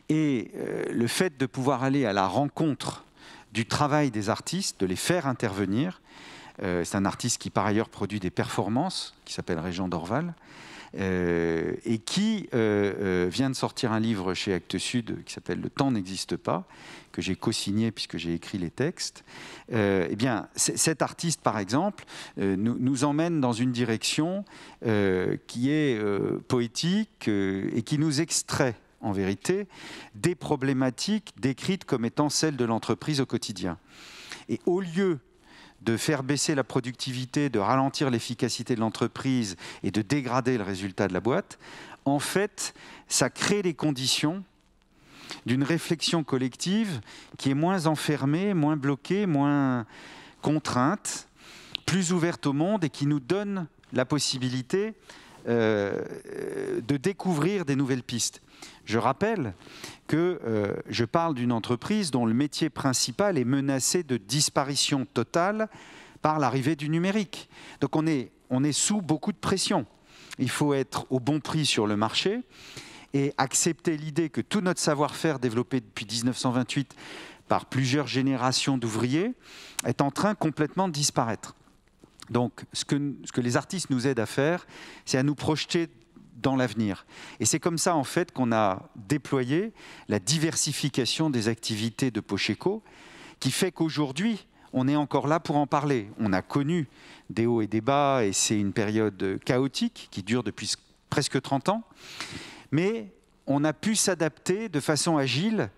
Et le fait de pouvoir aller à la rencontre du travail des artistes, de les faire intervenir. Euh, c'est un artiste qui, par ailleurs, produit des performances, qui s'appelle Régent Dorval, euh, et qui euh, vient de sortir un livre chez Actes Sud qui s'appelle Le temps n'existe pas, que j'ai co-signé puisque j'ai écrit les textes. eh bien, cet artiste, par exemple, nous, emmène dans une direction qui est poétique et qui nous extrait en vérité, des problématiques décrites comme étant celles de l'entreprise au quotidien. Et au lieu de faire baisser la productivité, de ralentir l'efficacité de l'entreprise et de dégrader le résultat de la boîte, en fait, ça crée les conditions d'une réflexion collective qui est moins enfermée, moins bloquée, moins contrainte, plus ouverte au monde et qui nous donne la possibilité euh, de découvrir des nouvelles pistes. Je rappelle que euh, je parle d'une entreprise dont le métier principal est menacé de disparition totale par l'arrivée du numérique. Donc on est, on est sous beaucoup de pression. Il faut être au bon prix sur le marché et accepter l'idée que tout notre savoir-faire développé depuis 1928 par plusieurs générations d'ouvriers est en train complètement de disparaître. Donc ce que, ce que les artistes nous aident à faire, c'est à nous projeter dans l'avenir. Et c'est comme ça, en fait, qu'on a déployé la diversification des activités de Pocheco, qui fait qu'aujourd'hui, on est encore là pour en parler. On a connu des hauts et des bas, et c'est une période chaotique qui dure depuis presque 30 ans. Mais on a pu s'adapter de façon agile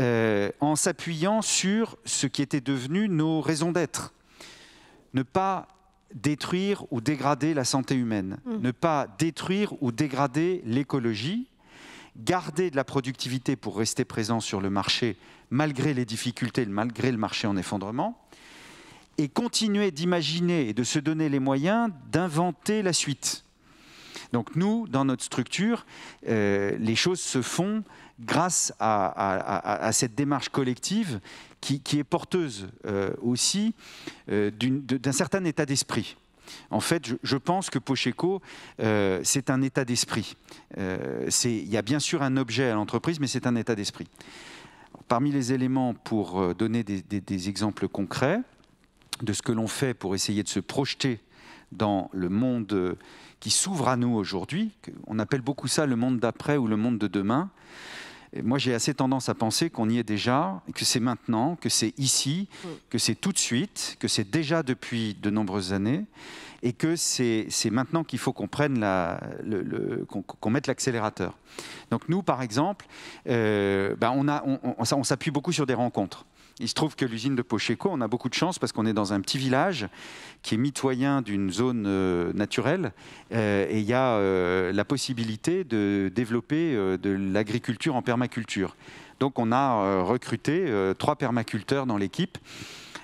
euh, en s'appuyant sur ce qui était devenu nos raisons d'être. Ne pas détruire ou dégrader la santé humaine, mm. ne pas détruire ou dégrader l'écologie, garder de la productivité pour rester présent sur le marché malgré les difficultés, malgré le marché en effondrement, et continuer d'imaginer et de se donner les moyens d'inventer la suite. Donc nous, dans notre structure, euh, les choses se font grâce à cette démarche collective qui, est porteuse euh, aussi euh, d'un certain état d'esprit. En fait, je, pense que Pocheco, euh, c'est un état d'esprit. Il y a bien sûr un objet à l'entreprise, mais c'est un état d'esprit. Parmi les éléments pour donner des, des exemples concrets de ce que l'on fait pour essayer de se projeter dans le monde qui s'ouvre à nous aujourd'hui, on appelle beaucoup ça le monde d'après ou le monde de demain, moi, j'ai assez tendance à penser qu'on y est déjà, que c'est maintenant, que c'est ici, mm. que c'est tout de suite, que c'est déjà depuis de nombreuses années, et que c'est maintenant qu'il faut qu'on prenne la, qu'on mette l'accélérateur. Donc nous, par exemple, euh, bah, on s'appuie beaucoup sur des rencontres. Il se trouve que l'usine de Pocheco, on a beaucoup de chance parce qu'on est dans un petit village qui est mitoyen d'une zone euh, naturelle euh, et il y a euh, la possibilité de développer de l'agriculture en permaculture. Donc on a recruté trois permaculteurs dans l'équipe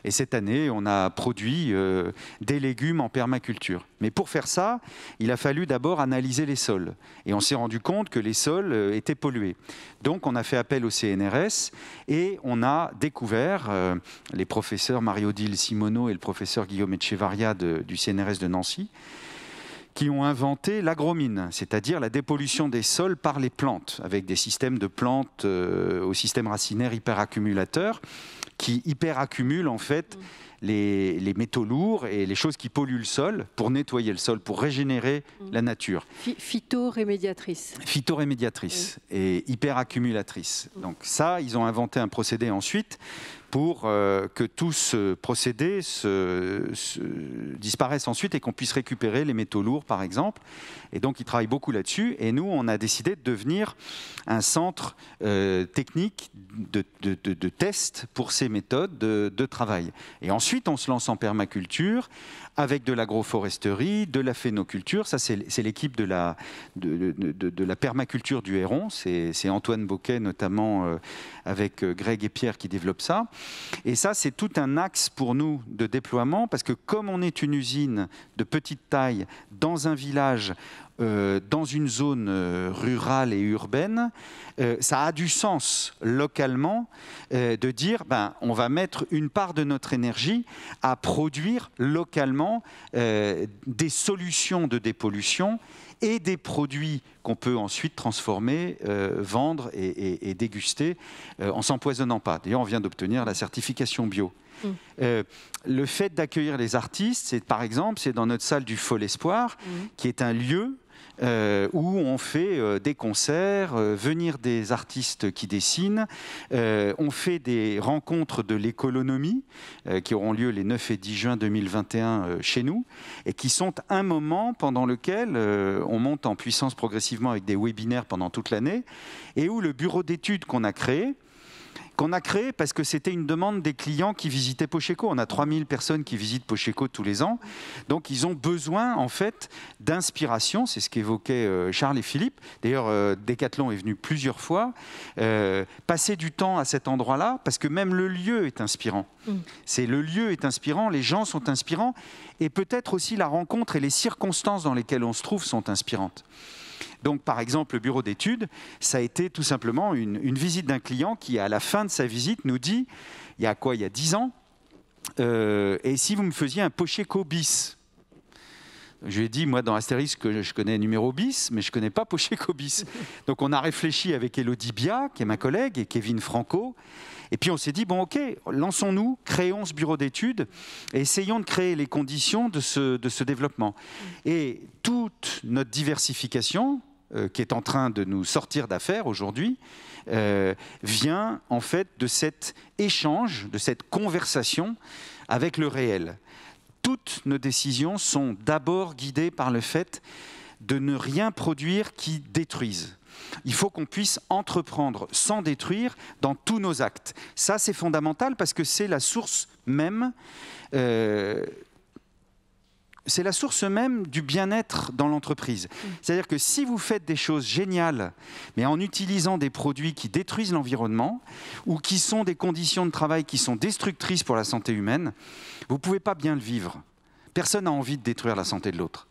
et cette année, on a produit euh, des légumes en permaculture. Mais pour faire ça, il a fallu d'abord analyser les sols. Et on s'est rendu compte que les sols euh, étaient pollués. Donc on a fait appel au CNRS et on a découvert, euh, les professeurs Mario-Dil Simono et le professeur Guillaume Echevarria du CNRS de Nancy, qui ont inventé l'agromine, c'est-à-dire la dépollution des sols par les plantes, avec des systèmes de plantes au système racinaire hyperaccumulateur qui hyperaccumulent en fait mm. les, métaux lourds et les choses qui polluent le sol pour nettoyer le sol, pour régénérer mm. la nature. Phytorémédiatrice. Phytorémédiatrice et et hyperaccumulatrice. Mm. Donc ça, ils ont inventé un procédé ensuite pour euh, que tout ce procédé se, disparaisse ensuite et qu'on puisse récupérer les métaux lourds, par exemple. Et donc, ils travaillent beaucoup là-dessus. Et nous, on a décidé de devenir un centre euh, technique de, de, de, test pour ces méthodes de, travail. Et ensuite, on se lance en permaculture avec de l'agroforesterie, de la phénoculture. Ça, c'est l'équipe de la, de, la permaculture du Héron. C'est Antoine Boquet, notamment, euh, avec euh, Greg et Pierre, qui développent ça. Et ça, c'est tout un axe pour nous de déploiement, parce que comme on est une usine de petite taille dans un village euh, dans une zone euh, rurale et urbaine, euh, ça a du sens localement de dire ben, on va mettre une part de notre énergie à produire localement des solutions de dépollution et des produits qu'on peut ensuite transformer, vendre et, déguster en s'empoisonnant pas. D'ailleurs, on vient d'obtenir la certification bio. Mm. le fait d'accueillir les artistes, c'est par exemple, c'est dans notre salle du Fol Espoir, mm. qui est un lieu euh, où on fait euh, des concerts, euh, venir des artistes qui dessinent, on fait des rencontres de l'économie qui auront lieu les 9 et 10 juin 2021 chez nous, et qui sont un moment pendant lequel on monte en puissance progressivement avec des webinaires pendant toute l'année, et où le bureau d'études qu'on a créé, qu'on a créé parce que c'était une demande des clients qui visitaient Pocheco. On a 3000 personnes qui visitent Pocheco tous les ans. Donc ils ont besoin en fait d'inspiration, c'est ce qu'évoquaient euh, Charles et Philippe. D'ailleurs, euh, Décathlon est venu plusieurs fois. Euh, passer du temps à cet endroit-là parce que même le lieu est inspirant. Mm. C'est le lieu est inspirant, les gens sont inspirants et peut-être aussi la rencontre et les circonstances dans lesquelles on se trouve sont inspirantes. Donc, par exemple, le bureau d'études, ça a été tout simplement une, visite d'un client qui, à la fin de sa visite, nous dit, il y a quoi, il y a 10 ans, euh, et si vous me faisiez un pocher Cobis je lui ai dit, moi, dans Astérix, que je connais numéro bis, mais je ne connais pas Pocheco Cobis. Donc, on a réfléchi avec Elodie Bia, qui est ma collègue, et Kevin Franco. Et puis, on s'est dit, bon, OK, lançons-nous, créons ce bureau d'études, et essayons de créer les conditions de de ce développement. Et toute notre diversification, euh, qui est en train de nous sortir d'affaires aujourd'hui, euh, vient en fait de cet échange, de cette conversation avec le réel. Toutes nos décisions sont d'abord guidées par le fait de ne rien produire qui détruise. Il faut qu'on puisse entreprendre sans détruire dans tous nos actes. Ça, c'est fondamental parce que c'est la source même euh, c'est la source même du bien-être dans l'entreprise. Mm. C'est-à-dire que si vous faites des choses géniales, mais en utilisant des produits qui détruisent l'environnement ou qui sont des conditions de travail qui sont destructrices pour la santé humaine, vous ne pouvez pas bien le vivre. Personne n'a envie de détruire la santé de l'autre.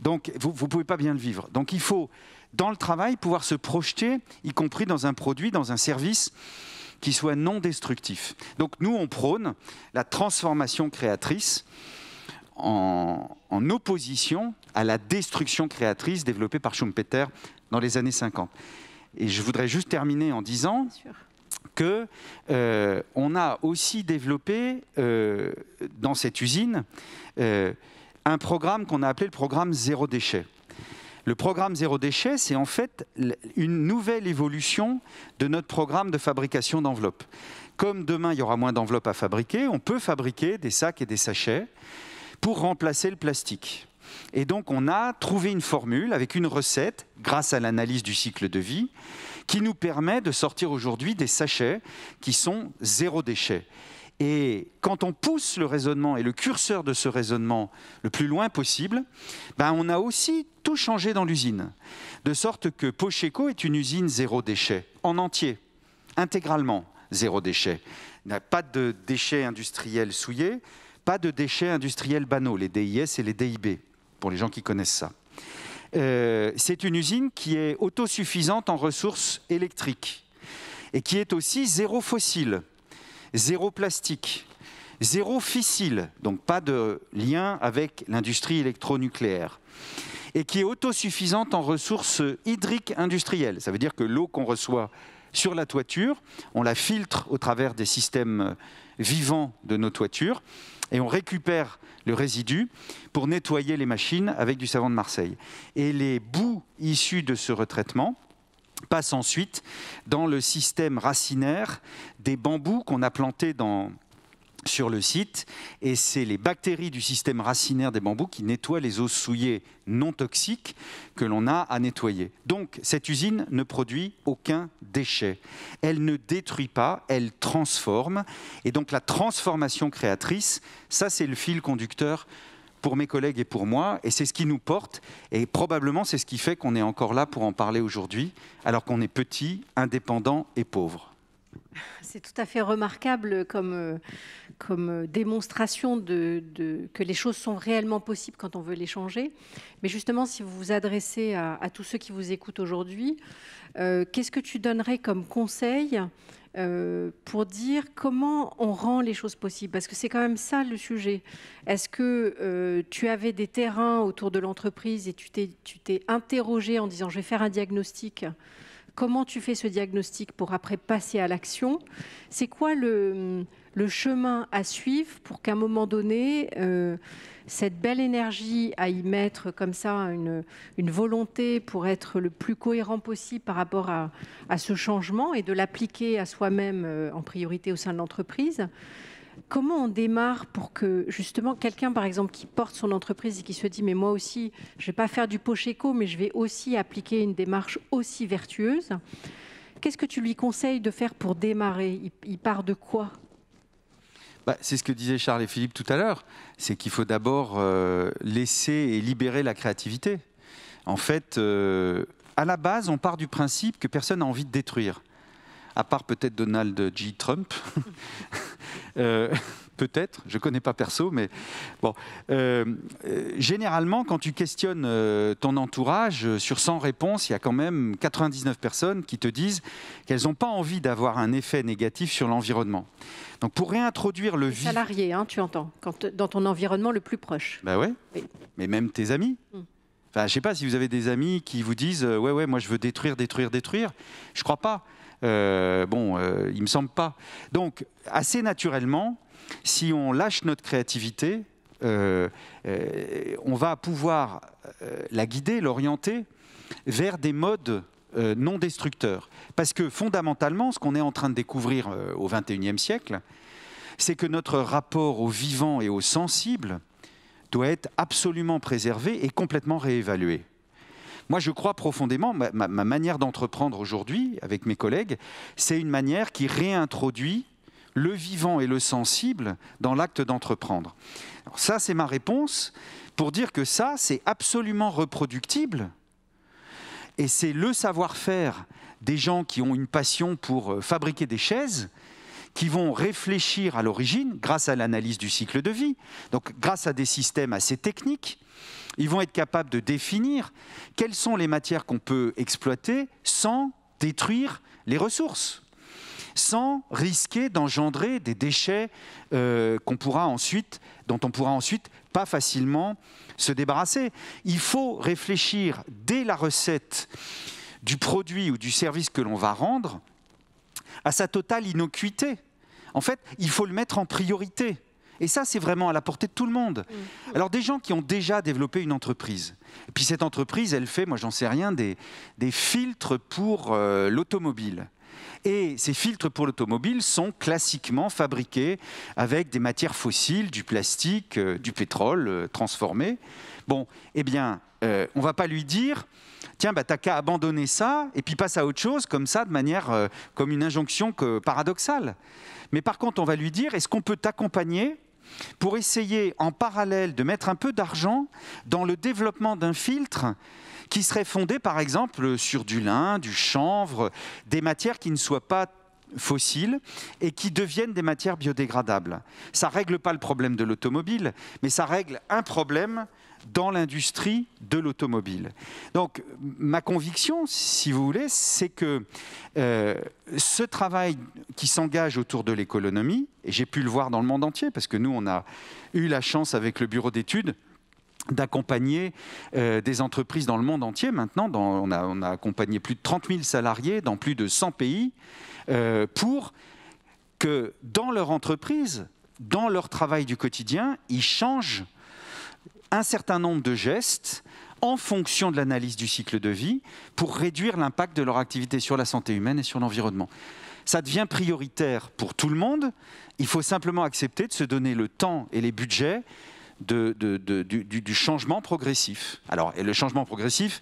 Donc, vous ne pouvez pas bien le vivre. Donc, il faut, dans le travail, pouvoir se projeter, y compris dans un produit, dans un service qui soit non destructif. Donc, nous, on prône la transformation créatrice en, opposition à la destruction créatrice développée par Schumpeter dans les années 50. Et je voudrais juste terminer en disant que euh, on a aussi développé euh, dans cette usine euh, un programme qu'on a appelé le programme zéro déchet. Le programme zéro déchet, c'est en fait une nouvelle évolution de notre programme de fabrication d'enveloppes. Comme demain, il y aura moins d'enveloppes à fabriquer, on peut fabriquer des sacs et des sachets pour remplacer le plastique. Et donc on a trouvé une formule avec une recette, grâce à l'analyse du cycle de vie, qui nous permet de sortir aujourd'hui des sachets qui sont zéro déchet. Et quand on pousse le raisonnement et le curseur de ce raisonnement le plus loin possible, ben on a aussi tout changé dans l'usine. De sorte que Pocheco est une usine zéro déchet, en entier, intégralement zéro déchet. Il n'y a pas de déchets industriels souillés, pas de déchets industriels banaux, les DIS et les DIB, pour les gens qui connaissent ça. Euh, c'est une usine qui est autosuffisante en ressources électriques et qui est aussi zéro fossile, zéro plastique, zéro fissile, donc pas de lien avec l'industrie électronucléaire, et qui est autosuffisante en ressources hydriques industrielles. Ça veut dire que l'eau qu'on reçoit sur la toiture, on la filtre au travers des systèmes vivants de nos toitures et on récupère le résidu pour nettoyer les machines avec du savon de Marseille. Et les bouts issus de ce retraitement passent ensuite dans le système racinaire des bambous qu'on a plantés dans, sur le site. Et c'est les bactéries du système racinaire des bambous qui nettoient les eaux souillées non toxiques que l'on a à nettoyer. Donc cette usine ne produit aucun déchet. Elle ne détruit pas, elle transforme. Et donc la transformation créatrice, ça c'est le fil conducteur pour mes collègues et pour moi, et c'est ce qui nous porte, et probablement c'est ce qui fait qu'on est encore là pour en parler aujourd'hui, alors qu'on est petit, indépendant et pauvre. C'est tout à fait remarquable comme, euh, comme euh, démonstration de, que les choses sont réellement possibles quand on veut les changer. Mais justement, si vous vous adressez à, tous ceux qui vous écoutent aujourd'hui, euh, qu'est-ce que tu donnerais comme conseil pour dire comment on rend les choses possibles Parce que c'est quand même ça le sujet. Est-ce que tu avais des terrains autour de l'entreprise et tu t'es interrogé en disant je vais faire un diagnostic Comment tu fais ce diagnostic pour après passer à l'action C'est quoi le, chemin à suivre pour qu'à un moment donné, euh, cette belle énergie à y mettre comme ça, une, volonté pour être le plus cohérent possible par rapport à ce changement et de l'appliquer à soi-même euh, en priorité au sein de l'entreprise Comment on démarre pour que justement quelqu'un, par exemple, qui porte son entreprise et qui se dit mais moi aussi, je ne vais pas faire du pocheco, mais je vais aussi appliquer une démarche aussi vertueuse. Qu'est-ce que tu lui conseilles de faire pour démarrer il, part de quoi bah, C'est ce que disaient Charles et Philippe tout à l'heure. C'est qu'il faut d'abord euh, laisser et libérer la créativité. En fait, euh, à la base, on part du principe que personne n'a envie de détruire à part peut-être Donald g Trump. Euh, peut-être, je ne connais pas perso, mais bon. Euh, euh, généralement, quand tu questionnes ton entourage, sur 100 réponses, il y a quand même 99 personnes qui te disent qu'elles n'ont pas envie d'avoir un effet négatif sur l'environnement. Donc pour réintroduire le Salarié, hein, tu entends, dans ton environnement le plus proche. Ben ouais, oui. mais même tes amis. Mm. Enfin, je ne sais pas si vous avez des amis qui vous disent Ouais, ouais, moi je veux détruire, détruire, détruire. Je ne crois pas. Euh, bon, euh, il me semble pas. Donc, assez naturellement, si on lâche notre créativité, euh, on va pouvoir la guider, l'orienter vers des modes non destructeurs. Parce que fondamentalement, ce qu'on est en train de découvrir au XXIe siècle, c'est que notre rapport au vivant et au sensible doit être absolument préservé et complètement réévalué. Moi, je crois profondément, ma, manière d'entreprendre aujourd'hui avec mes collègues, c'est une manière qui réintroduit le vivant et le sensible dans l'acte d'entreprendre. ça, c'est ma réponse pour dire que ça, c'est absolument reproductible. Et c'est le savoir-faire des gens qui ont une passion pour euh, fabriquer des chaises qui vont réfléchir à l'origine grâce à l'analyse du cycle de vie, donc grâce à des systèmes assez techniques ils vont être capables de définir quelles sont les matières qu'on peut exploiter sans détruire les ressources sans risquer d'engendrer des déchets euh, qu'on pourra ensuite, dont on pourra ensuite pas facilement se débarrasser. Il faut réfléchir dès la recette du produit ou du service que l'on va rendre à sa totale innocuité. En fait, il faut le mettre en priorité. Et ça, c'est vraiment à la portée de tout le monde. Mm. Mm. Alors des gens qui ont déjà développé une entreprise. Et puis cette entreprise, elle fait, moi j'en sais rien, des, filtres pour euh, l'automobile. Et ces filtres pour l'automobile sont classiquement fabriqués avec des matières fossiles, du plastique, euh, du pétrole euh, transformé. Bon, eh bien, on ne va pas lui dire, tiens, bah, t'as qu'à abandonner ça et puis passe à autre chose, comme ça, de manière, comme une injonction paradoxale. Mais par contre, on va lui dire, est-ce qu'on peut t'accompagner pour essayer en parallèle de mettre un peu d'argent dans le développement d'un filtre qui serait fondé par exemple sur du lin, du chanvre, des matières qui ne soient pas fossiles et qui deviennent des matières biodégradables. Ça ne règle pas le problème de l'automobile, mais ça règle un problème dans l'industrie de l'automobile. Donc ma conviction, si vous voulez, c'est que euh, ce travail qui s'engage autour de l'économie, et j'ai pu le voir dans le monde entier, parce que nous, on a eu la chance avec le bureau d'études d'accompagner euh, des entreprises dans le monde entier. Maintenant, on, a, accompagné plus de 30 000 salariés dans plus de 100 pays euh, pour que dans leur entreprise, dans leur travail du quotidien, ils changent un certain nombre de gestes en fonction de l'analyse du cycle de vie pour réduire l'impact de leur activité sur la santé humaine et sur l'environnement. Ça devient prioritaire pour tout le monde. Il faut simplement accepter de se donner le temps et les budgets du, changement progressif. Alors, et le changement progressif,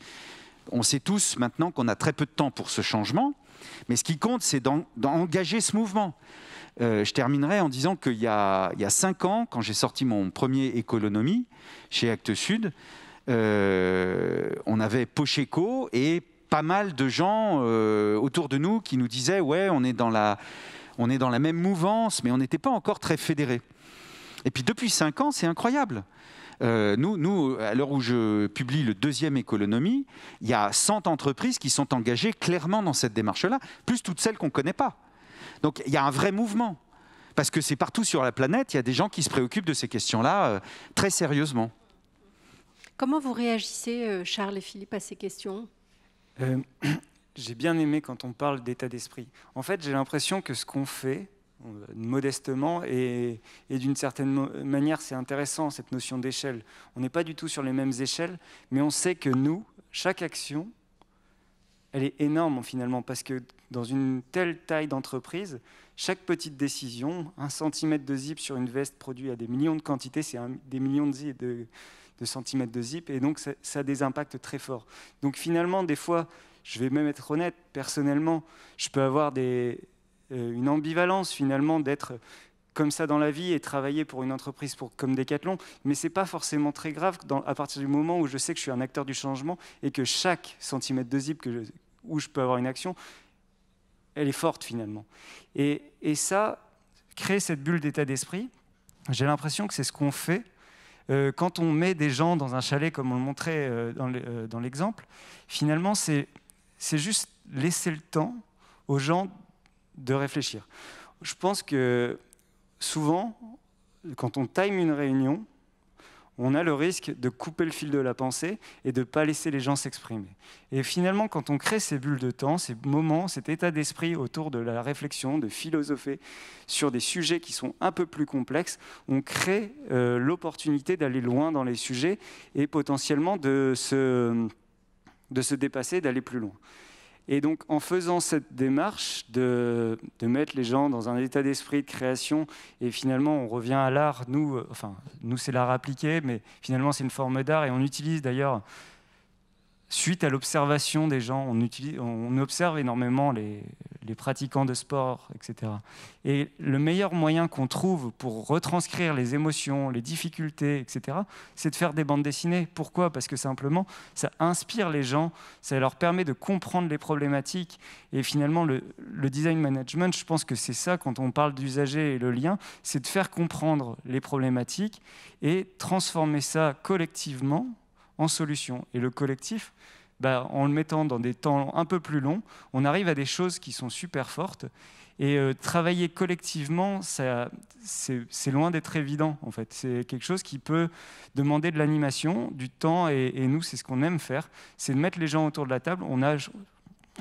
on sait tous maintenant qu'on a très peu de temps pour ce changement, mais ce qui compte, c'est d'engager ce mouvement. Euh, je terminerai en disant qu'il y, a, cinq ans, quand j'ai sorti mon premier Économie chez Actes Sud, euh, on avait Pocheco et pas mal de gens euh, autour de nous qui nous disaient ouais on est dans la même mouvance mais on n'était pas encore très fédérés. Et puis depuis cinq ans c'est incroyable. nous, nous, à l'heure où je publie le deuxième économie, il y a 100 entreprises qui sont engagées clairement dans cette démarche-là, plus toutes celles qu'on ne connaît pas. Donc il y a un vrai mouvement, parce que c'est partout sur la planète, il y a des gens qui se préoccupent de ces questions-là euh, très sérieusement. Comment vous réagissez, euh, Charles et Philippe, à ces questions euh, J'ai bien aimé quand on parle d'état d'esprit. En fait, j'ai l'impression que ce qu'on fait, modestement et, et d'une certaine manière c'est intéressant cette notion d'échelle. On n'est pas du tout sur les mêmes échelles, mais on sait que nous, chaque action, elle est énorme finalement parce que dans une telle taille d'entreprise, chaque petite décision, un centimètre de zip sur une veste produit à des millions de quantités, c'est des millions de, de, centimètres de zip, et donc ça, a des impacts très forts. Donc finalement, des fois, je vais même être honnête, personnellement, je peux avoir des, euh, une ambivalence finalement d'être comme ça dans la vie et travailler pour une entreprise pour, comme Decathlon, mais ce n'est pas forcément très grave dans, à partir du moment où je sais que je suis un acteur du changement et que chaque centimètre de zip que où je peux avoir une action, elle est forte finalement. Et, ça, créer cette bulle d'état d'esprit, j'ai l'impression que c'est ce qu'on fait euh, quand on met des gens dans un chalet, comme on le montrait euh, euh, dans l'exemple. Finalement, c'est juste laisser le temps aux gens de réfléchir. Je pense que souvent, quand on time une réunion, on a le risque de couper le fil de la pensée et de ne pas laisser les gens s'exprimer. Et finalement, quand on crée ces bulles de temps, ces moments, cet état d'esprit autour de la réflexion, de philosopher sur des sujets qui sont un peu plus complexes, on crée euh, l'opportunité d'aller loin dans les sujets et potentiellement de se, de se dépasser, d'aller plus loin. Et donc en faisant cette démarche de, de mettre les gens dans un état d'esprit de création, et finalement on revient à l'art, nous, euh, enfin nous c'est l'art appliqué, mais finalement c'est une forme d'art, et on utilise d'ailleurs, suite à l'observation des gens, on, on observe énormément les, les pratiquants de sport, etc. Et le meilleur moyen qu'on trouve pour retranscrire les émotions, les difficultés, etc., c'est de faire des bandes dessinées. Pourquoi Parce que simplement, ça inspire les gens, ça leur permet de comprendre les problématiques. Et finalement, le, design management, je pense que c'est ça, quand on parle d'usager et le lien, c'est de faire comprendre les problématiques et transformer ça collectivement en solution. Et le collectif, bah, en le mettant dans des temps un peu plus longs, on arrive à des choses qui sont super fortes. Et euh, travailler collectivement, c'est loin d'être évident, en fait. C'est quelque chose qui peut demander de l'animation, du temps, et, et nous, c'est ce qu'on aime faire, c'est de mettre les gens autour de la table. On a,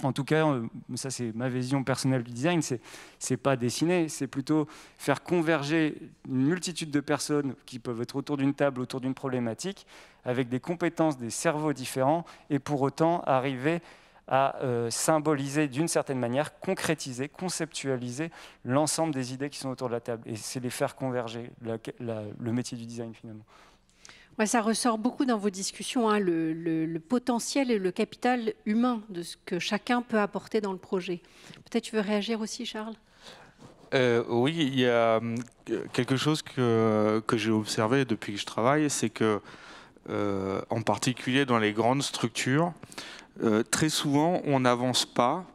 en tout cas, euh, ça c'est ma vision personnelle du design, c'est pas dessiner, c'est plutôt faire converger une multitude de personnes qui peuvent être autour d'une table, autour d'une problématique, avec des compétences, des cerveaux différents, et pour autant arriver à euh, symboliser d'une certaine manière, concrétiser, conceptualiser l'ensemble des idées qui sont autour de la table. Et c'est les faire converger, le métier du design finalement ça ressort beaucoup dans vos discussions, hein, le, potentiel et le capital humain de ce que chacun peut apporter dans le projet. Peut-être tu veux réagir aussi, Charles euh, Oui, il y a hum, quelque chose que, j'ai observé depuis que je travaille, c'est que, euh, en particulier dans les grandes structures, euh, très souvent, on n'avance pas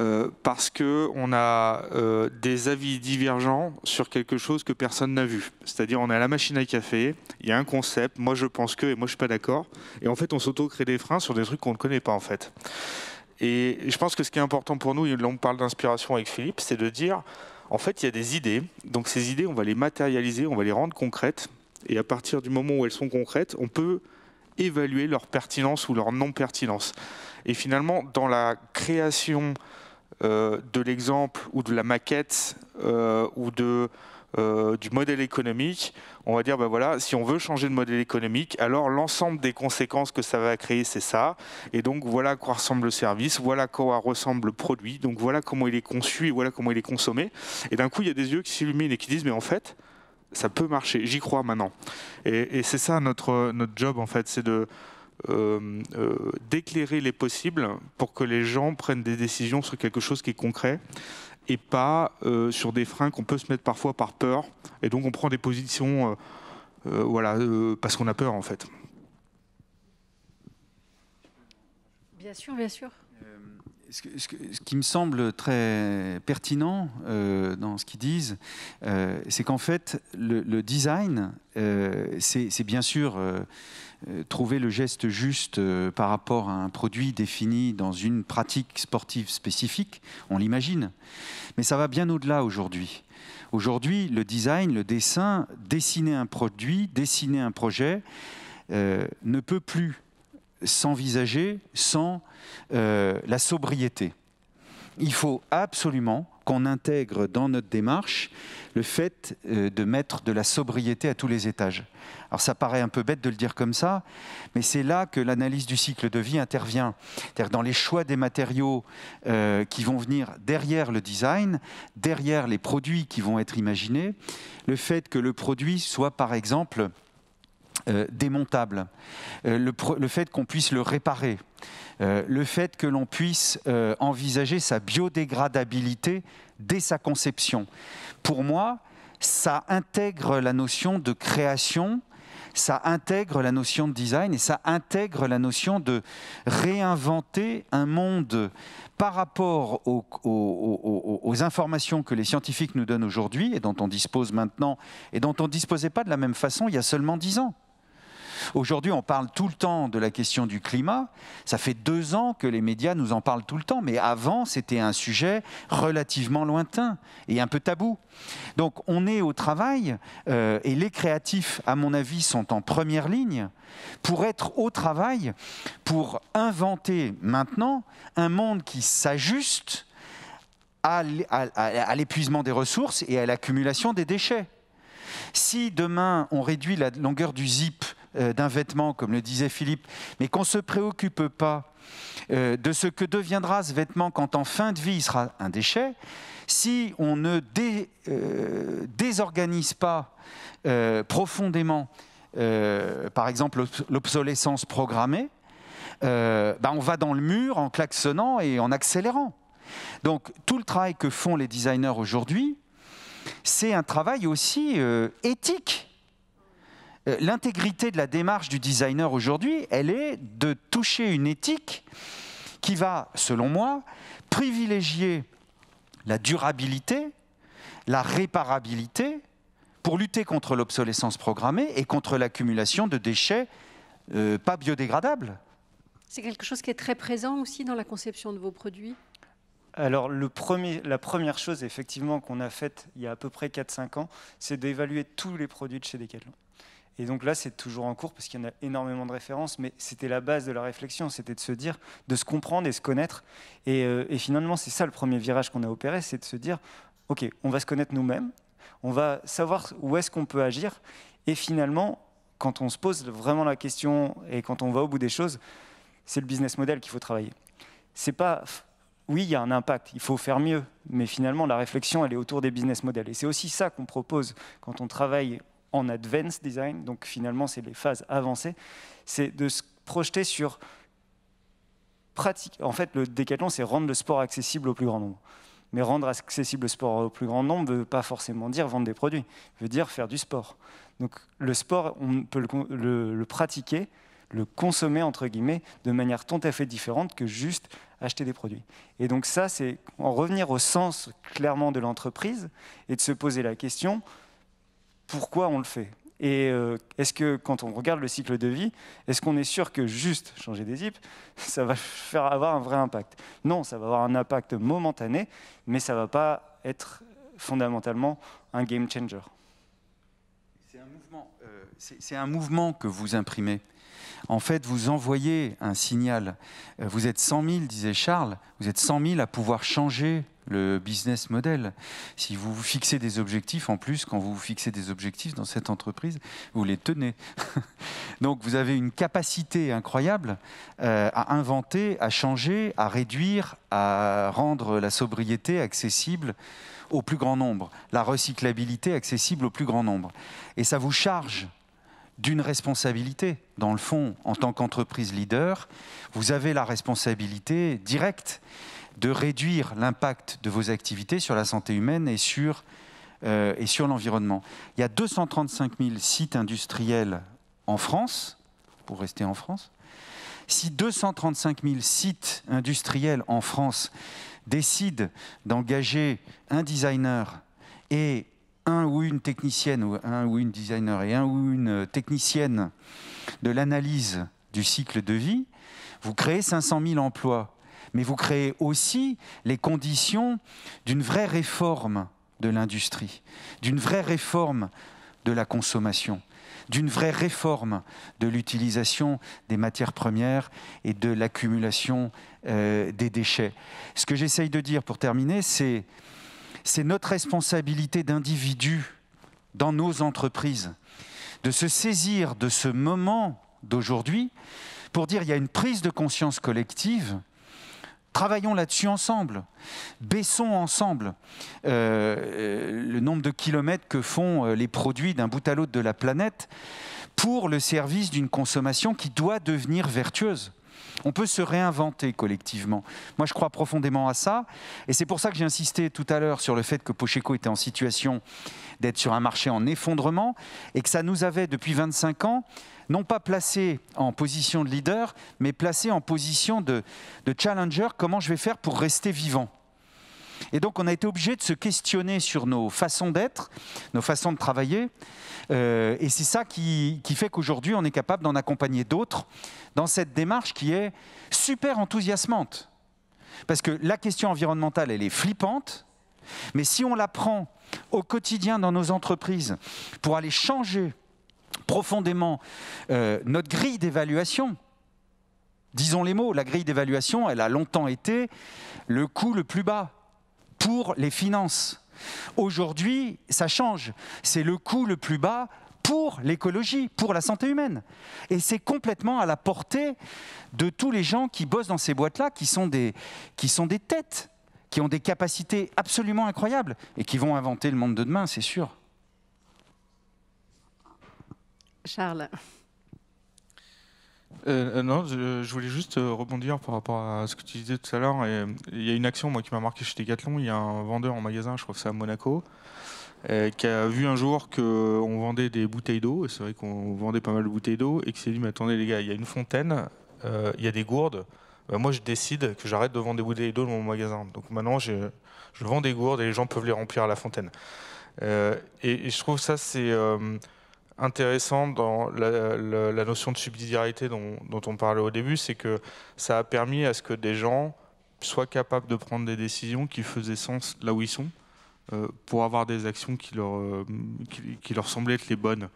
euh, parce qu'on a euh, des avis divergents sur quelque chose que personne n'a vu. C'est-à-dire, on a la machine à café, il y a un concept, moi je pense que et moi je suis pas d'accord. Et en fait, on s'auto-crée des freins sur des trucs qu'on ne connaît pas en fait. Et je pense que ce qui est important pour nous, et là on parle d'inspiration avec Philippe, c'est de dire, en fait, il y a des idées. Donc ces idées, on va les matérialiser, on va les rendre concrètes. Et à partir du moment où elles sont concrètes, on peut évaluer leur pertinence ou leur non-pertinence. Et finalement, dans la création euh, de l'exemple ou de la maquette euh, ou de euh, du modèle économique, on va dire, ben voilà, si on veut changer de modèle économique, alors l'ensemble des conséquences que ça va créer, c'est ça. Et donc voilà à quoi ressemble le service, voilà à quoi ressemble le produit, donc voilà comment il est conçu et voilà comment il est consommé. Et d'un coup, il y a des yeux qui s'illuminent et qui disent, mais en fait, ça peut marcher, j'y crois maintenant. Et, et c'est ça notre, notre job, en fait, c'est de euh, euh, d'éclairer les possibles pour que les gens prennent des décisions sur quelque chose qui est concret et pas euh, sur des freins qu'on peut se mettre parfois par peur. Et donc on prend des positions voilà, parce qu'on a peur en fait. Bien sûr, bien sûr. Ce, qui me semble très pertinent dans ce qu'ils disent, c'est qu'en fait, le, design, c'est bien sûr euh, trouver le geste juste euh, par rapport à un produit défini dans une pratique sportive spécifique, on l'imagine. Mais ça va bien au-delà aujourd'hui. Aujourd'hui, le design, le dessin, dessiner un produit, dessiner un projet, euh, ne peut plus s'envisager sans la sobriété. Il faut absolument qu'on intègre dans notre démarche le fait euh, de mettre de la sobriété à tous les étages. Alors ça paraît un peu bête de le dire comme ça, mais c'est là que l'analyse du cycle de vie intervient. C'est-à-dire dans les choix des matériaux euh, qui vont venir derrière le design, derrière les produits qui vont être imaginés, le fait que le produit soit par exemple euh, démontable, euh, le, fait qu'on puisse le réparer, euh, le fait que l'on puisse envisager sa biodégradabilité dès sa conception. Pour moi, ça intègre la notion de création, ça intègre la notion de design et ça intègre la notion de réinventer un monde par rapport aux, aux, informations que les scientifiques nous donnent aujourd'hui et dont on dispose maintenant et dont on ne disposait pas de la même façon il y a seulement dix ans. Aujourd'hui, on parle tout le temps de la question du climat. Ça fait deux ans que les médias nous en parlent tout le temps, mais avant, c'était un sujet relativement lointain et un peu tabou. Donc, on est au travail euh, et les créatifs, à mon avis, sont en première ligne pour être au travail, pour inventer maintenant un monde qui s'ajuste à l'épuisement des ressources et à l'accumulation des déchets. Si demain on réduit la longueur du zip euh, d'un vêtement, comme le disait Philippe, mais qu'on ne se préoccupe pas euh, de ce que deviendra ce vêtement quand en fin de vie il sera un déchet, si on ne euh, désorganise pas profondément, par exemple, l'obsolescence programmée, ben, on va dans le mur en klaxonnant et en accélérant. Donc tout le travail que font les designers aujourd'hui, c'est un travail aussi éthique euh, l'intégrité de la démarche du designer aujourd'hui, elle est de toucher une éthique qui va, selon moi, privilégier la durabilité, la réparabilité, pour lutter contre l'obsolescence programmée et contre l'accumulation de déchets euh, pas biodégradables. C'est quelque chose qui est très présent aussi dans la conception de vos produits alors, la première chose, effectivement, qu'on a faite il y a à peu près 4-5 ans, c'est d'évaluer tous les produits de chez Decathlon. Et donc là, c'est toujours en cours parce qu'il y en a énormément de références, mais c'était la base de la réflexion, c'était de se dire, de se comprendre et se connaître. Euh, et, finalement, c'est ça le premier virage qu'on a opéré, c'est de se dire, OK, on va se connaître nous-mêmes, on va savoir où est-ce qu'on peut agir. Et finalement, quand on se pose vraiment la question et quand on va au bout des choses, c'est le business model qu'il faut travailler. C'est pas oui, il y a un impact, il faut faire mieux, mais finalement, la réflexion, elle est autour des business models. Et c'est aussi ça qu'on propose quand on travaille en advanced design, donc finalement c'est les phases avancées, c'est de se projeter sur pratique. En fait, le décathlon, c'est rendre le sport accessible au plus grand nombre. Mais rendre accessible le sport au plus grand nombre ne veut pas forcément dire vendre des produits, veut dire faire du sport. Donc le sport, on peut le, le pratiquer, le consommer, entre guillemets, de manière tout à fait différente que juste acheter des produits. Et donc ça, c'est en revenir au sens clairement de l'entreprise et de se poser la question, pourquoi on le fait. Et euh, est-ce que quand on regarde le cycle de vie, est-ce qu'on est sûr que juste changer des zips, ça va faire avoir un vrai impact Non, ça va avoir un impact momentané, mais ça va pas être fondamentalement un game changer. C'est un, euh, c'est un mouvement que vous imprimez. En fait, vous envoyez un signal. Euh, vous êtes 100 000, disait Charles, vous êtes 100 000 à pouvoir changer le business model. Si vous vous fixez des objectifs, en plus, quand vous vous fixez des objectifs dans cette entreprise, vous les tenez. Donc vous avez une capacité incroyable euh, à inventer, à changer, à réduire, à rendre la sobriété accessible au plus grand nombre, la recyclabilité accessible au plus grand nombre. Et ça vous charge d'une responsabilité. Dans le fond, en tant qu'entreprise leader, vous avez la responsabilité directe de réduire l'impact de vos activités sur la santé humaine et sur, euh, sur l'environnement. Il y a 235 000 sites industriels en France, pour rester en France. Si 235 000 sites industriels en France décident d'engager un designer et un ou une technicienne, ou un ou une designer et un ou une technicienne de l'analyse du cycle de vie, vous créez 500 000 emplois mais vous créez aussi les conditions d'une vraie réforme de l'industrie, d'une vraie réforme de la consommation, d'une vraie réforme de l'utilisation des matières premières et de l'accumulation euh, des déchets. Ce que j'essaye de dire pour terminer, c'est c'est notre responsabilité d'individus dans nos entreprises de se saisir de ce moment d'aujourd'hui pour dire il y a une prise de conscience collective Travaillons là-dessus ensemble. Baissons ensemble euh, euh, le nombre de kilomètres que font euh, les produits d'un bout à l'autre de la planète pour le service d'une consommation qui doit devenir vertueuse. On peut se réinventer collectivement. Moi, je crois profondément à ça. Et c'est pour ça que j'ai insisté tout à l'heure sur le fait que Pocheco était en situation d'être sur un marché en effondrement et que ça nous avait, depuis 25 ans, non pas placé en position de leader, mais placé en position de, challenger, comment je vais faire pour rester vivant et donc, on a été obligé de se questionner sur nos façons d'être, nos façons de travailler. Euh, et c'est ça qui, qui fait qu'aujourd'hui, on est capable d'en accompagner d'autres dans cette démarche qui est super enthousiasmante. Parce que la question environnementale, elle est flippante. Mais si on la prend au quotidien dans nos entreprises pour aller changer profondément euh, notre grille d'évaluation. Disons les mots, la grille d'évaluation, elle a longtemps été le coût le plus bas pour les finances. Aujourd'hui, ça change. C'est le coût le plus bas pour l'écologie, pour la santé humaine. Et c'est complètement à la portée de tous les gens qui bossent dans ces boîtes-là, qui, qui sont des têtes, qui ont des capacités absolument incroyables et qui vont inventer le monde de demain, c'est sûr. Charles. Euh, euh, non, je, voulais juste euh, rebondir par rapport à ce que tu disais tout à l'heure. Il y a une action moi, qui m'a marqué chez Decathlon. Il y a un vendeur en magasin, je crois que c'est à Monaco, qui a vu un jour qu'on vendait des bouteilles d'eau. Et c'est vrai qu'on vendait pas mal de bouteilles d'eau. Et qui s'est dit Mais attendez, les gars, il y a une fontaine, il y a des gourdes. Bah, moi, je décide que j'arrête de vendre des bouteilles d'eau dans mon magasin. Donc maintenant, je, vends des gourdes et les gens peuvent les remplir à la fontaine. et, je trouve ça, c'est intéressant dans la, notion de subsidiarité dont, on parlait au début, c'est que ça a permis à ce que des gens soient capables de prendre des décisions qui faisaient sens là où ils sont, euh, pour avoir des actions qui leur, euh, qui, leur semblaient être les bonnes.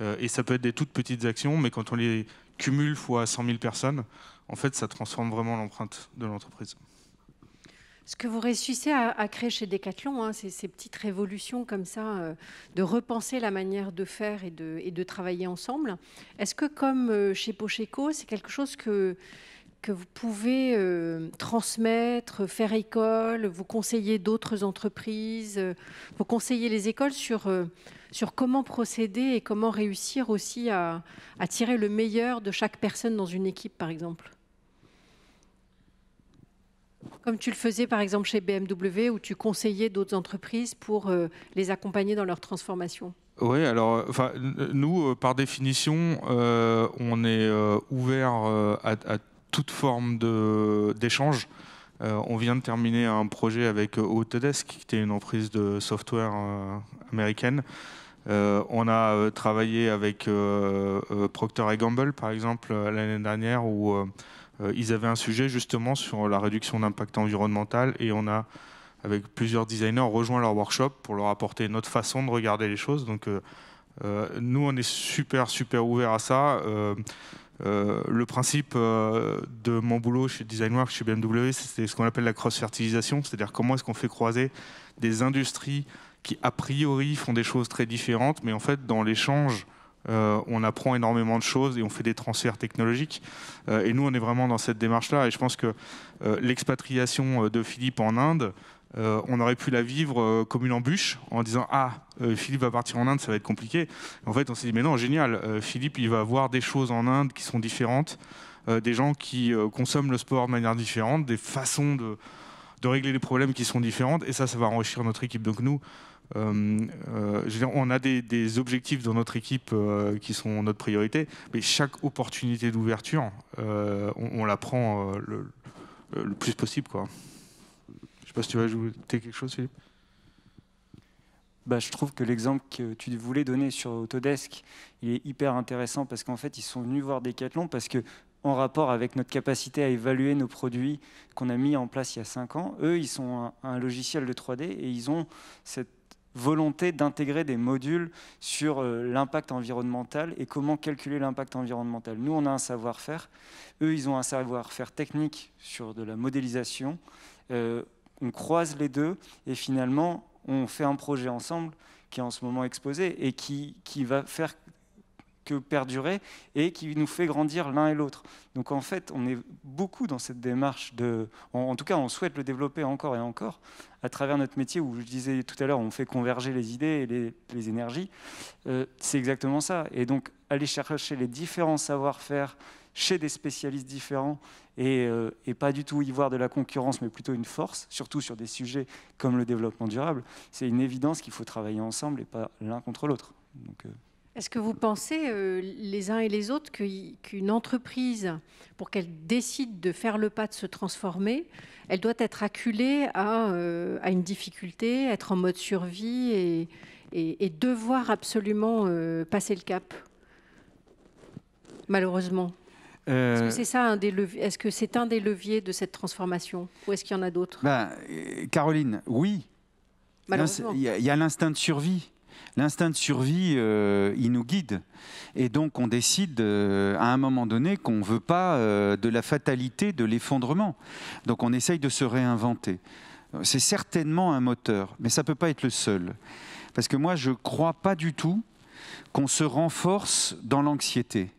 Euh, et ça peut être des toutes petites actions, mais quand on les cumule fois 100 000 personnes, en fait, ça transforme vraiment l'empreinte de l'entreprise. Ce que vous réussissez à, créer chez Decathlon, hein, c'est ces petites révolutions comme ça, euh, de repenser la manière de faire et de, travailler ensemble. Est-ce que comme euh, chez Pocheco, c'est quelque chose que, vous pouvez euh, transmettre, faire école, vous conseiller d'autres entreprises, vous conseiller les écoles sur, comment procéder et comment réussir aussi à tirer le meilleur de chaque personne dans une équipe, par exemple comme tu le faisais par exemple chez BMW où tu conseillais d'autres entreprises pour euh, les accompagner dans leur transformation. Oui, alors euh, euh, nous, par définition, on est ouvert à, toute forme d'échange. on vient de terminer un projet avec Autodesk, qui était une entreprise de software américaine. on a travaillé avec Procter Gamble, par exemple, l'année dernière, où euh, ils avaient un sujet justement sur la réduction d'impact environnemental et on a, avec plusieurs designers, rejoint leur workshop pour leur apporter notre façon de regarder les choses. Donc euh, euh, nous, on est super, super ouvert à ça. le principe de mon boulot chez Designworks, chez BMW, c'est ce qu'on appelle la cross-fertilisation, c'est-à-dire comment est-ce qu'on fait croiser des industries qui, a priori, font des choses très différentes, mais en fait, dans l'échange euh, on apprend énormément de choses et on fait des transferts technologiques. Euh, et nous, on est vraiment dans cette démarche-là. Et je pense que euh, l'expatriation de Philippe en Inde, on aurait pu la vivre comme une embûche en disant Ah, Philippe va partir en Inde, ça va être compliqué. en fait, on s'est dit Mais non, génial, Philippe, il va avoir des choses en Inde qui sont différentes, des gens qui consomment le sport de manière différente, des façons de, de régler les problèmes qui sont différentes. Et ça, ça va enrichir notre équipe. Donc nous, euh, euh, on a des, objectifs dans notre équipe euh, qui sont notre priorité, mais chaque opportunité d'ouverture, on, la prend le, plus possible. Quoi. Je ne sais pas si tu veux ajouter quelque chose, Philippe. Bah, je trouve que l'exemple que tu voulais donner sur Autodesk, il est hyper intéressant parce qu'en fait, ils sont venus voir Decathlon parce que en rapport avec notre capacité à évaluer nos produits qu'on a mis en place il y a 5 ans, eux, ils sont un logiciel de 3D et ils ont cette volonté d'intégrer des modules sur euh, l'impact environnemental et comment calculer l'impact environnemental. Nous, on a un savoir-faire. Eux, ils ont un savoir-faire technique sur de la modélisation. Euh, on croise les deux et finalement, on fait un projet ensemble qui est en ce moment exposé et qui, qui va faire que perdurer et qui nous fait grandir l'un et l'autre. Donc en fait, on est beaucoup dans cette démarche de... En, tout cas, on souhaite le développer encore et encore à travers notre métier où je disais tout à l'heure, on fait converger les idées et les, énergies. Euh, c'est exactement ça. Et donc aller chercher les différents savoir-faire chez des spécialistes différents euh, et, pas du tout y voir de la concurrence, mais plutôt une force, surtout sur des sujets comme le développement durable. C'est une évidence qu'il faut travailler ensemble et pas l'un contre l'autre. Donc, euh, est-ce que vous pensez, euh, les uns et les autres, qu'une entreprise, pour qu'elle décide de faire le pas de se transformer, elle doit être acculée à, euh, une difficulté, être en mode survie et, devoir absolument euh, passer le cap Malheureusement. Est-ce que c'est ça un des leviers Est-ce que c'est un des leviers de cette transformation, ou est-ce qu'il y en a d'autres ben, Caroline, oui. Il y a l'instinct de survie. L'instinct de survie, euh, il nous guide. Et donc, on décide euh, à un moment donné qu'on ne veut pas euh, de la fatalité, de l'effondrement. Donc, on essaye de se réinventer. C'est certainement un moteur, mais ça ne peut pas être le seul. Parce que moi, je ne crois pas du tout qu'on se renforce dans l'anxiété.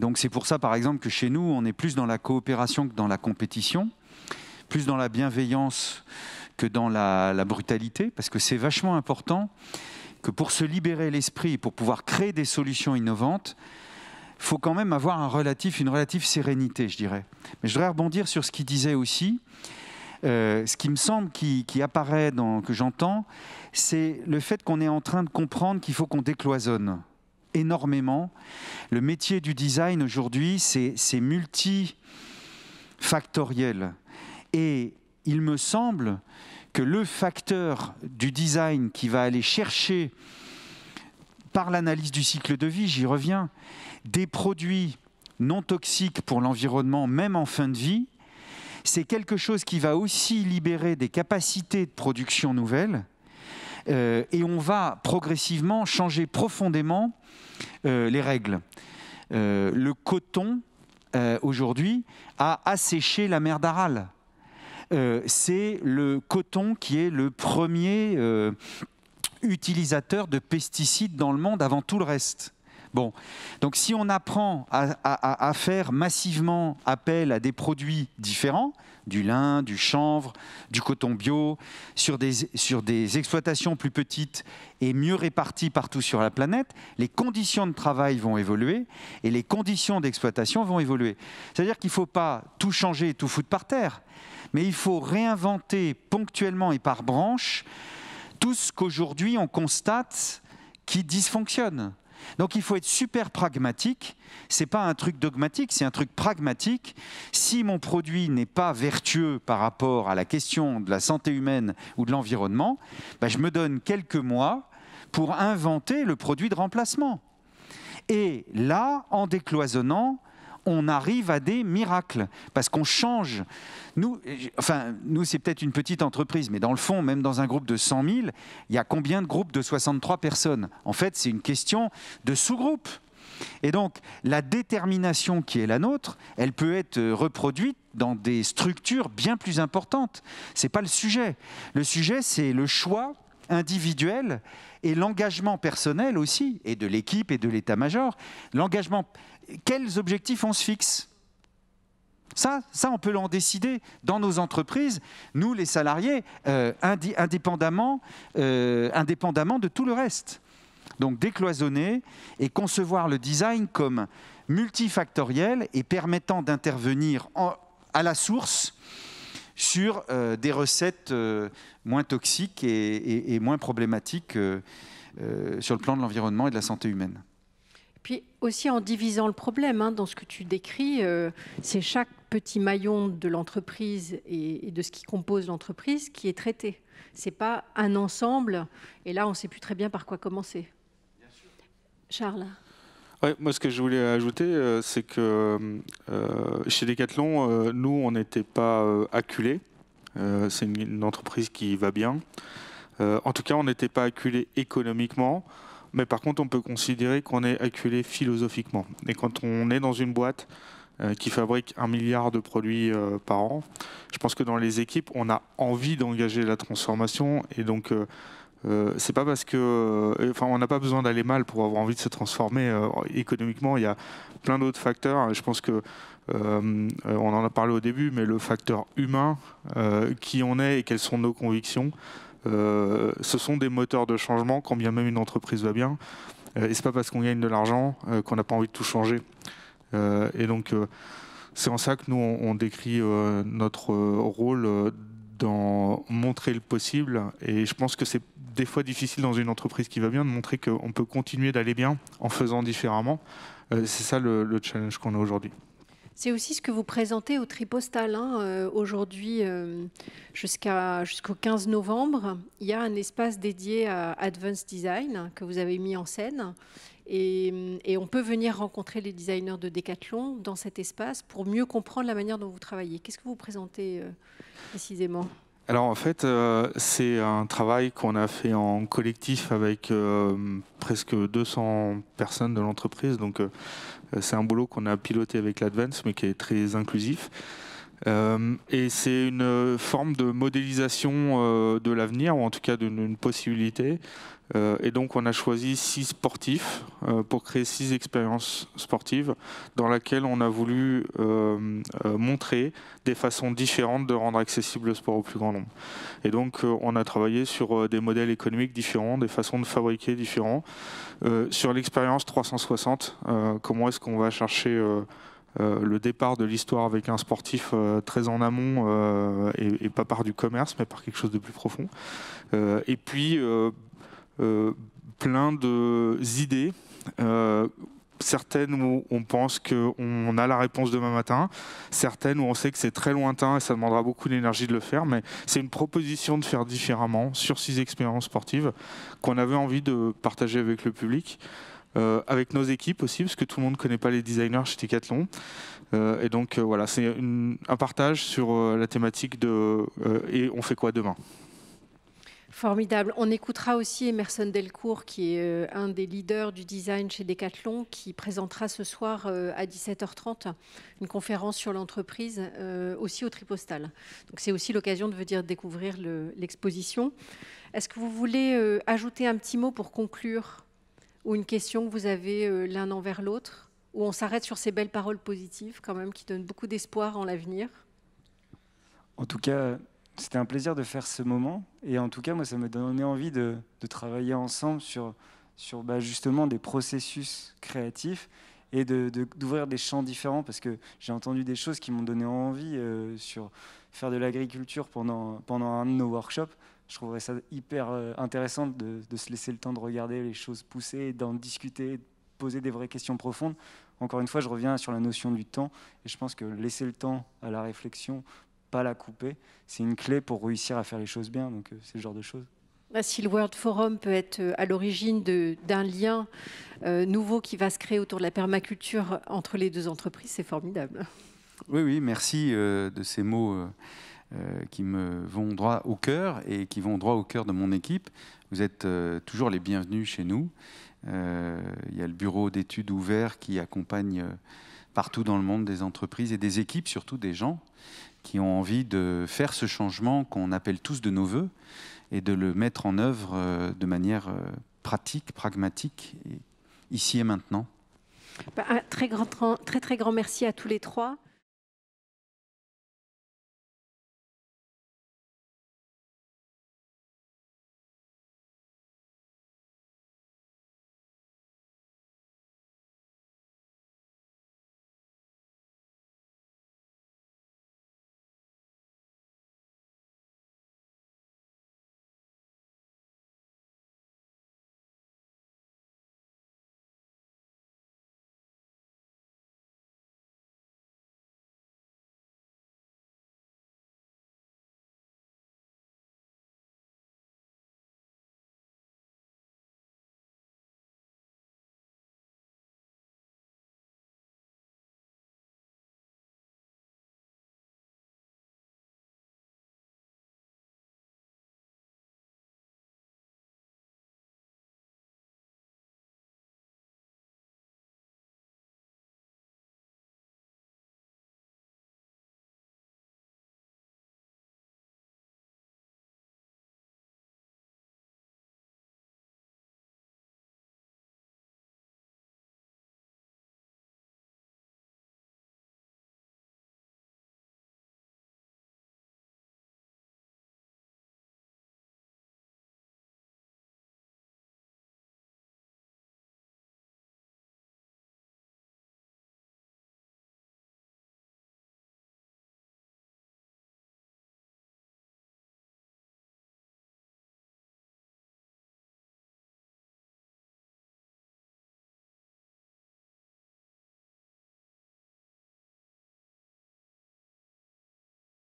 Donc, c'est pour ça, par exemple, que chez nous, on est plus dans la coopération que dans la compétition, plus dans la bienveillance que dans la brutalité, parce que c'est vachement important que pour se libérer l'esprit, pour pouvoir créer des solutions innovantes, il faut quand même avoir un relatif, une relative sérénité, je dirais. Mais je voudrais rebondir sur ce qu'il disait aussi. Euh, ce qui me semble qui, apparaît dans que j'entends, c'est le fait qu'on est en train de comprendre qu'il faut qu'on décloisonne énormément. Le métier du design aujourd'hui, c'est multifactoriel. Et il me semble que le facteur du design qui va aller chercher par l'analyse du cycle de vie, j'y reviens, des produits non toxiques pour l'environnement, même en fin de vie, c'est quelque chose qui va aussi libérer des capacités de production nouvelles. Euh, et on va progressivement changer profondément euh, les règles. Euh, le coton, aujourd'hui, a asséché la mer d'Aral. Euh, c'est le coton qui est le premier euh, utilisateur de pesticides dans le monde avant tout le reste. Bon, donc si on apprend à, faire massivement appel à des produits différents, du lin, du chanvre, du coton bio, sur des, sur des exploitations plus petites et mieux réparties partout sur la planète, les conditions de travail vont évoluer et les conditions d'exploitation vont évoluer. C'est-à-dire qu'il ne faut pas tout changer et tout foutre par terre mais il faut réinventer ponctuellement et par branche tout ce qu'aujourd'hui on constate qui dysfonctionne. Donc il faut être super pragmatique. C'est pas un truc dogmatique, c'est un truc pragmatique. Si mon produit n'est pas vertueux par rapport à la question de la santé humaine ou de l'environnement, bah, je me donne quelques mois pour inventer le produit de remplacement. Et là, en décloisonnant, on arrive à des miracles, parce qu'on change. Nous, enfin, nous c'est peut-être une petite entreprise, mais dans le fond, même dans un groupe de 100 000, il y a combien de groupes de 63 personnes En fait, c'est une question de sous-groupes. Et donc, la détermination qui est la nôtre, elle peut être euh, reproduite dans des structures bien plus importantes. Ce n'est pas le sujet. Le sujet, c'est le choix individuel et l'engagement personnel aussi, et de l'équipe et de l'état-major. L'engagement, quels objectifs on se fixe ça, ça, on peut l'en décider dans nos entreprises, nous les salariés, euh, indépendamment, euh, indépendamment de tout le reste. Donc décloisonner et concevoir le design comme multifactoriel et permettant d'intervenir à la source sur euh, des recettes euh, moins toxiques et, moins problématiques euh, sur le plan de l'environnement et de la santé humaine. Puis aussi en divisant le problème, hein, dans ce que tu décris, c'est chaque petit maillon de l'entreprise et, de ce qui compose l'entreprise qui est traité. n'est pas un ensemble. Et là, on ne sait plus très bien par quoi commencer. Bien sûr. Charles. Ouais, moi, ce que je voulais ajouter, euh, c'est que euh, euh, chez Decathlon, nous, on n'était pas acculés. c'est une, entreprise qui va bien. en tout cas, on n'était pas acculés économiquement. Mais par contre, on peut considérer qu'on est acculé philosophiquement. Et quand on est dans une boîte qui fabrique un milliard de produits par an, je pense que dans les équipes, on a envie d'engager la transformation. Et donc, euh, c'est pas parce que, euh, enfin, on n'a pas besoin d'aller mal pour avoir envie de se transformer euh, économiquement. Il y a plein d'autres facteurs. Hein. Je pense que on en a parlé au début, mais le facteur humain, qui on est et quelles sont nos convictions, ce sont des moteurs de changement. Quand bien même une entreprise va bien, et c'est pas parce qu'on gagne de l'argent qu'on n'a pas envie de tout changer. et donc, c'est en ça que nous on, on décrit notre rôle. dans montrer le possible et je pense que c'est des fois difficile dans une entreprise qui va bien de montrer qu'on peut continuer d'aller bien en faisant différemment. Euh, c'est ça le, challenge qu'on a aujourd'hui. C'est aussi ce que vous présentez au Tripostal. Hein, euh, aujourd'hui, euh, jusqu'à, jusqu'au 15 novembre, il y a un espace dédié à Advanced Design que vous avez mis en scène. Et, et, on peut venir rencontrer les designers de Decathlon dans cet espace pour mieux comprendre la manière dont vous travaillez. Qu'est-ce que vous présentez précisément alors en fait, euh, c'est un travail qu'on a fait en collectif avec euh, presque 200 personnes de l'entreprise. Donc euh, c'est un boulot qu'on a piloté avec l'Advance, mais qui est très inclusif. Euh, et c'est une euh, forme de modélisation euh, de l'avenir, ou en tout cas d'une possibilité. et donc on a choisi six sportifs pour créer six expériences sportives dans laquelle on a voulu montrer des façons différentes de rendre accessible le sport au plus grand nombre. Et donc on a travaillé sur des modèles économiques différents, des façons de fabriquer différents, sur l'expérience 360, comment est-ce qu'on va chercher euh, le départ de l'histoire avec un sportif euh, très en amont euh, et, et, pas par du commerce, mais par quelque chose de plus profond. et puis, plein d'idées, certaines où on pense qu'on a la réponse demain matin, certaines où on sait que c'est très lointain et ça demandera beaucoup d'énergie de le faire, mais c'est une proposition de faire différemment sur six expériences sportives qu'on avait envie de partager avec le public. Euh, avec nos équipes aussi, parce que tout le monde ne connaît pas les designers chez Decathlon. Euh, et donc euh, voilà, c'est un partage sur la thématique de et on fait quoi demain Formidable. On écoutera aussi Emerson Delcourt, qui est un des leaders du design chez Decathlon, qui présentera ce soir à 17h30 une conférence sur l'entreprise, aussi au Tripostal. Donc c'est aussi l'occasion de venir découvrir l'exposition. Est-ce que vous voulez ajouter un petit mot pour conclure ou une question que vous avez euh, l'un envers l'autre, Ou on s'arrête sur ces belles paroles positives quand même qui donnent beaucoup d'espoir en l'avenir En tout cas, c'était un plaisir de faire ce moment et en tout cas, moi, ça m'a donné envie de, travailler ensemble sur, sur bah, justement des processus créatifs et d'ouvrir de, des champs différents parce que j'ai entendu des choses qui m'ont donné envie euh, sur faire de l'agriculture pendant, pendant un de nos workshops je trouverais ça hyper euh, intéressant de, se laisser le temps de regarder les choses pousser, d'en discuter, de poser des vraies questions profondes. Encore une fois, je reviens sur la notion du temps, et je pense que laisser le temps à la réflexion, pas la couper, c'est une clé pour réussir à faire les choses bien. Donc euh, c'est le genre de choses. Si le World Forum peut être euh, à l'origine d'un lien nouveau qui va se créer autour de la permaculture entre les deux entreprises, c'est formidable. Oui, oui, merci de ces mots. Euh, qui me vont droit au cœur et qui vont droit au cœur de mon équipe. Vous êtes euh, toujours les bienvenus chez nous. Euh, il y a le bureau d'études ouvert qui accompagne partout dans le monde des entreprises et des équipes, surtout des gens qui ont envie de faire ce changement qu'on appelle tous de nos voeux et de le mettre en œuvre de manière pratique, pragmatique, ici et maintenant. Bah, un très, grand, très, très grand merci à tous les trois.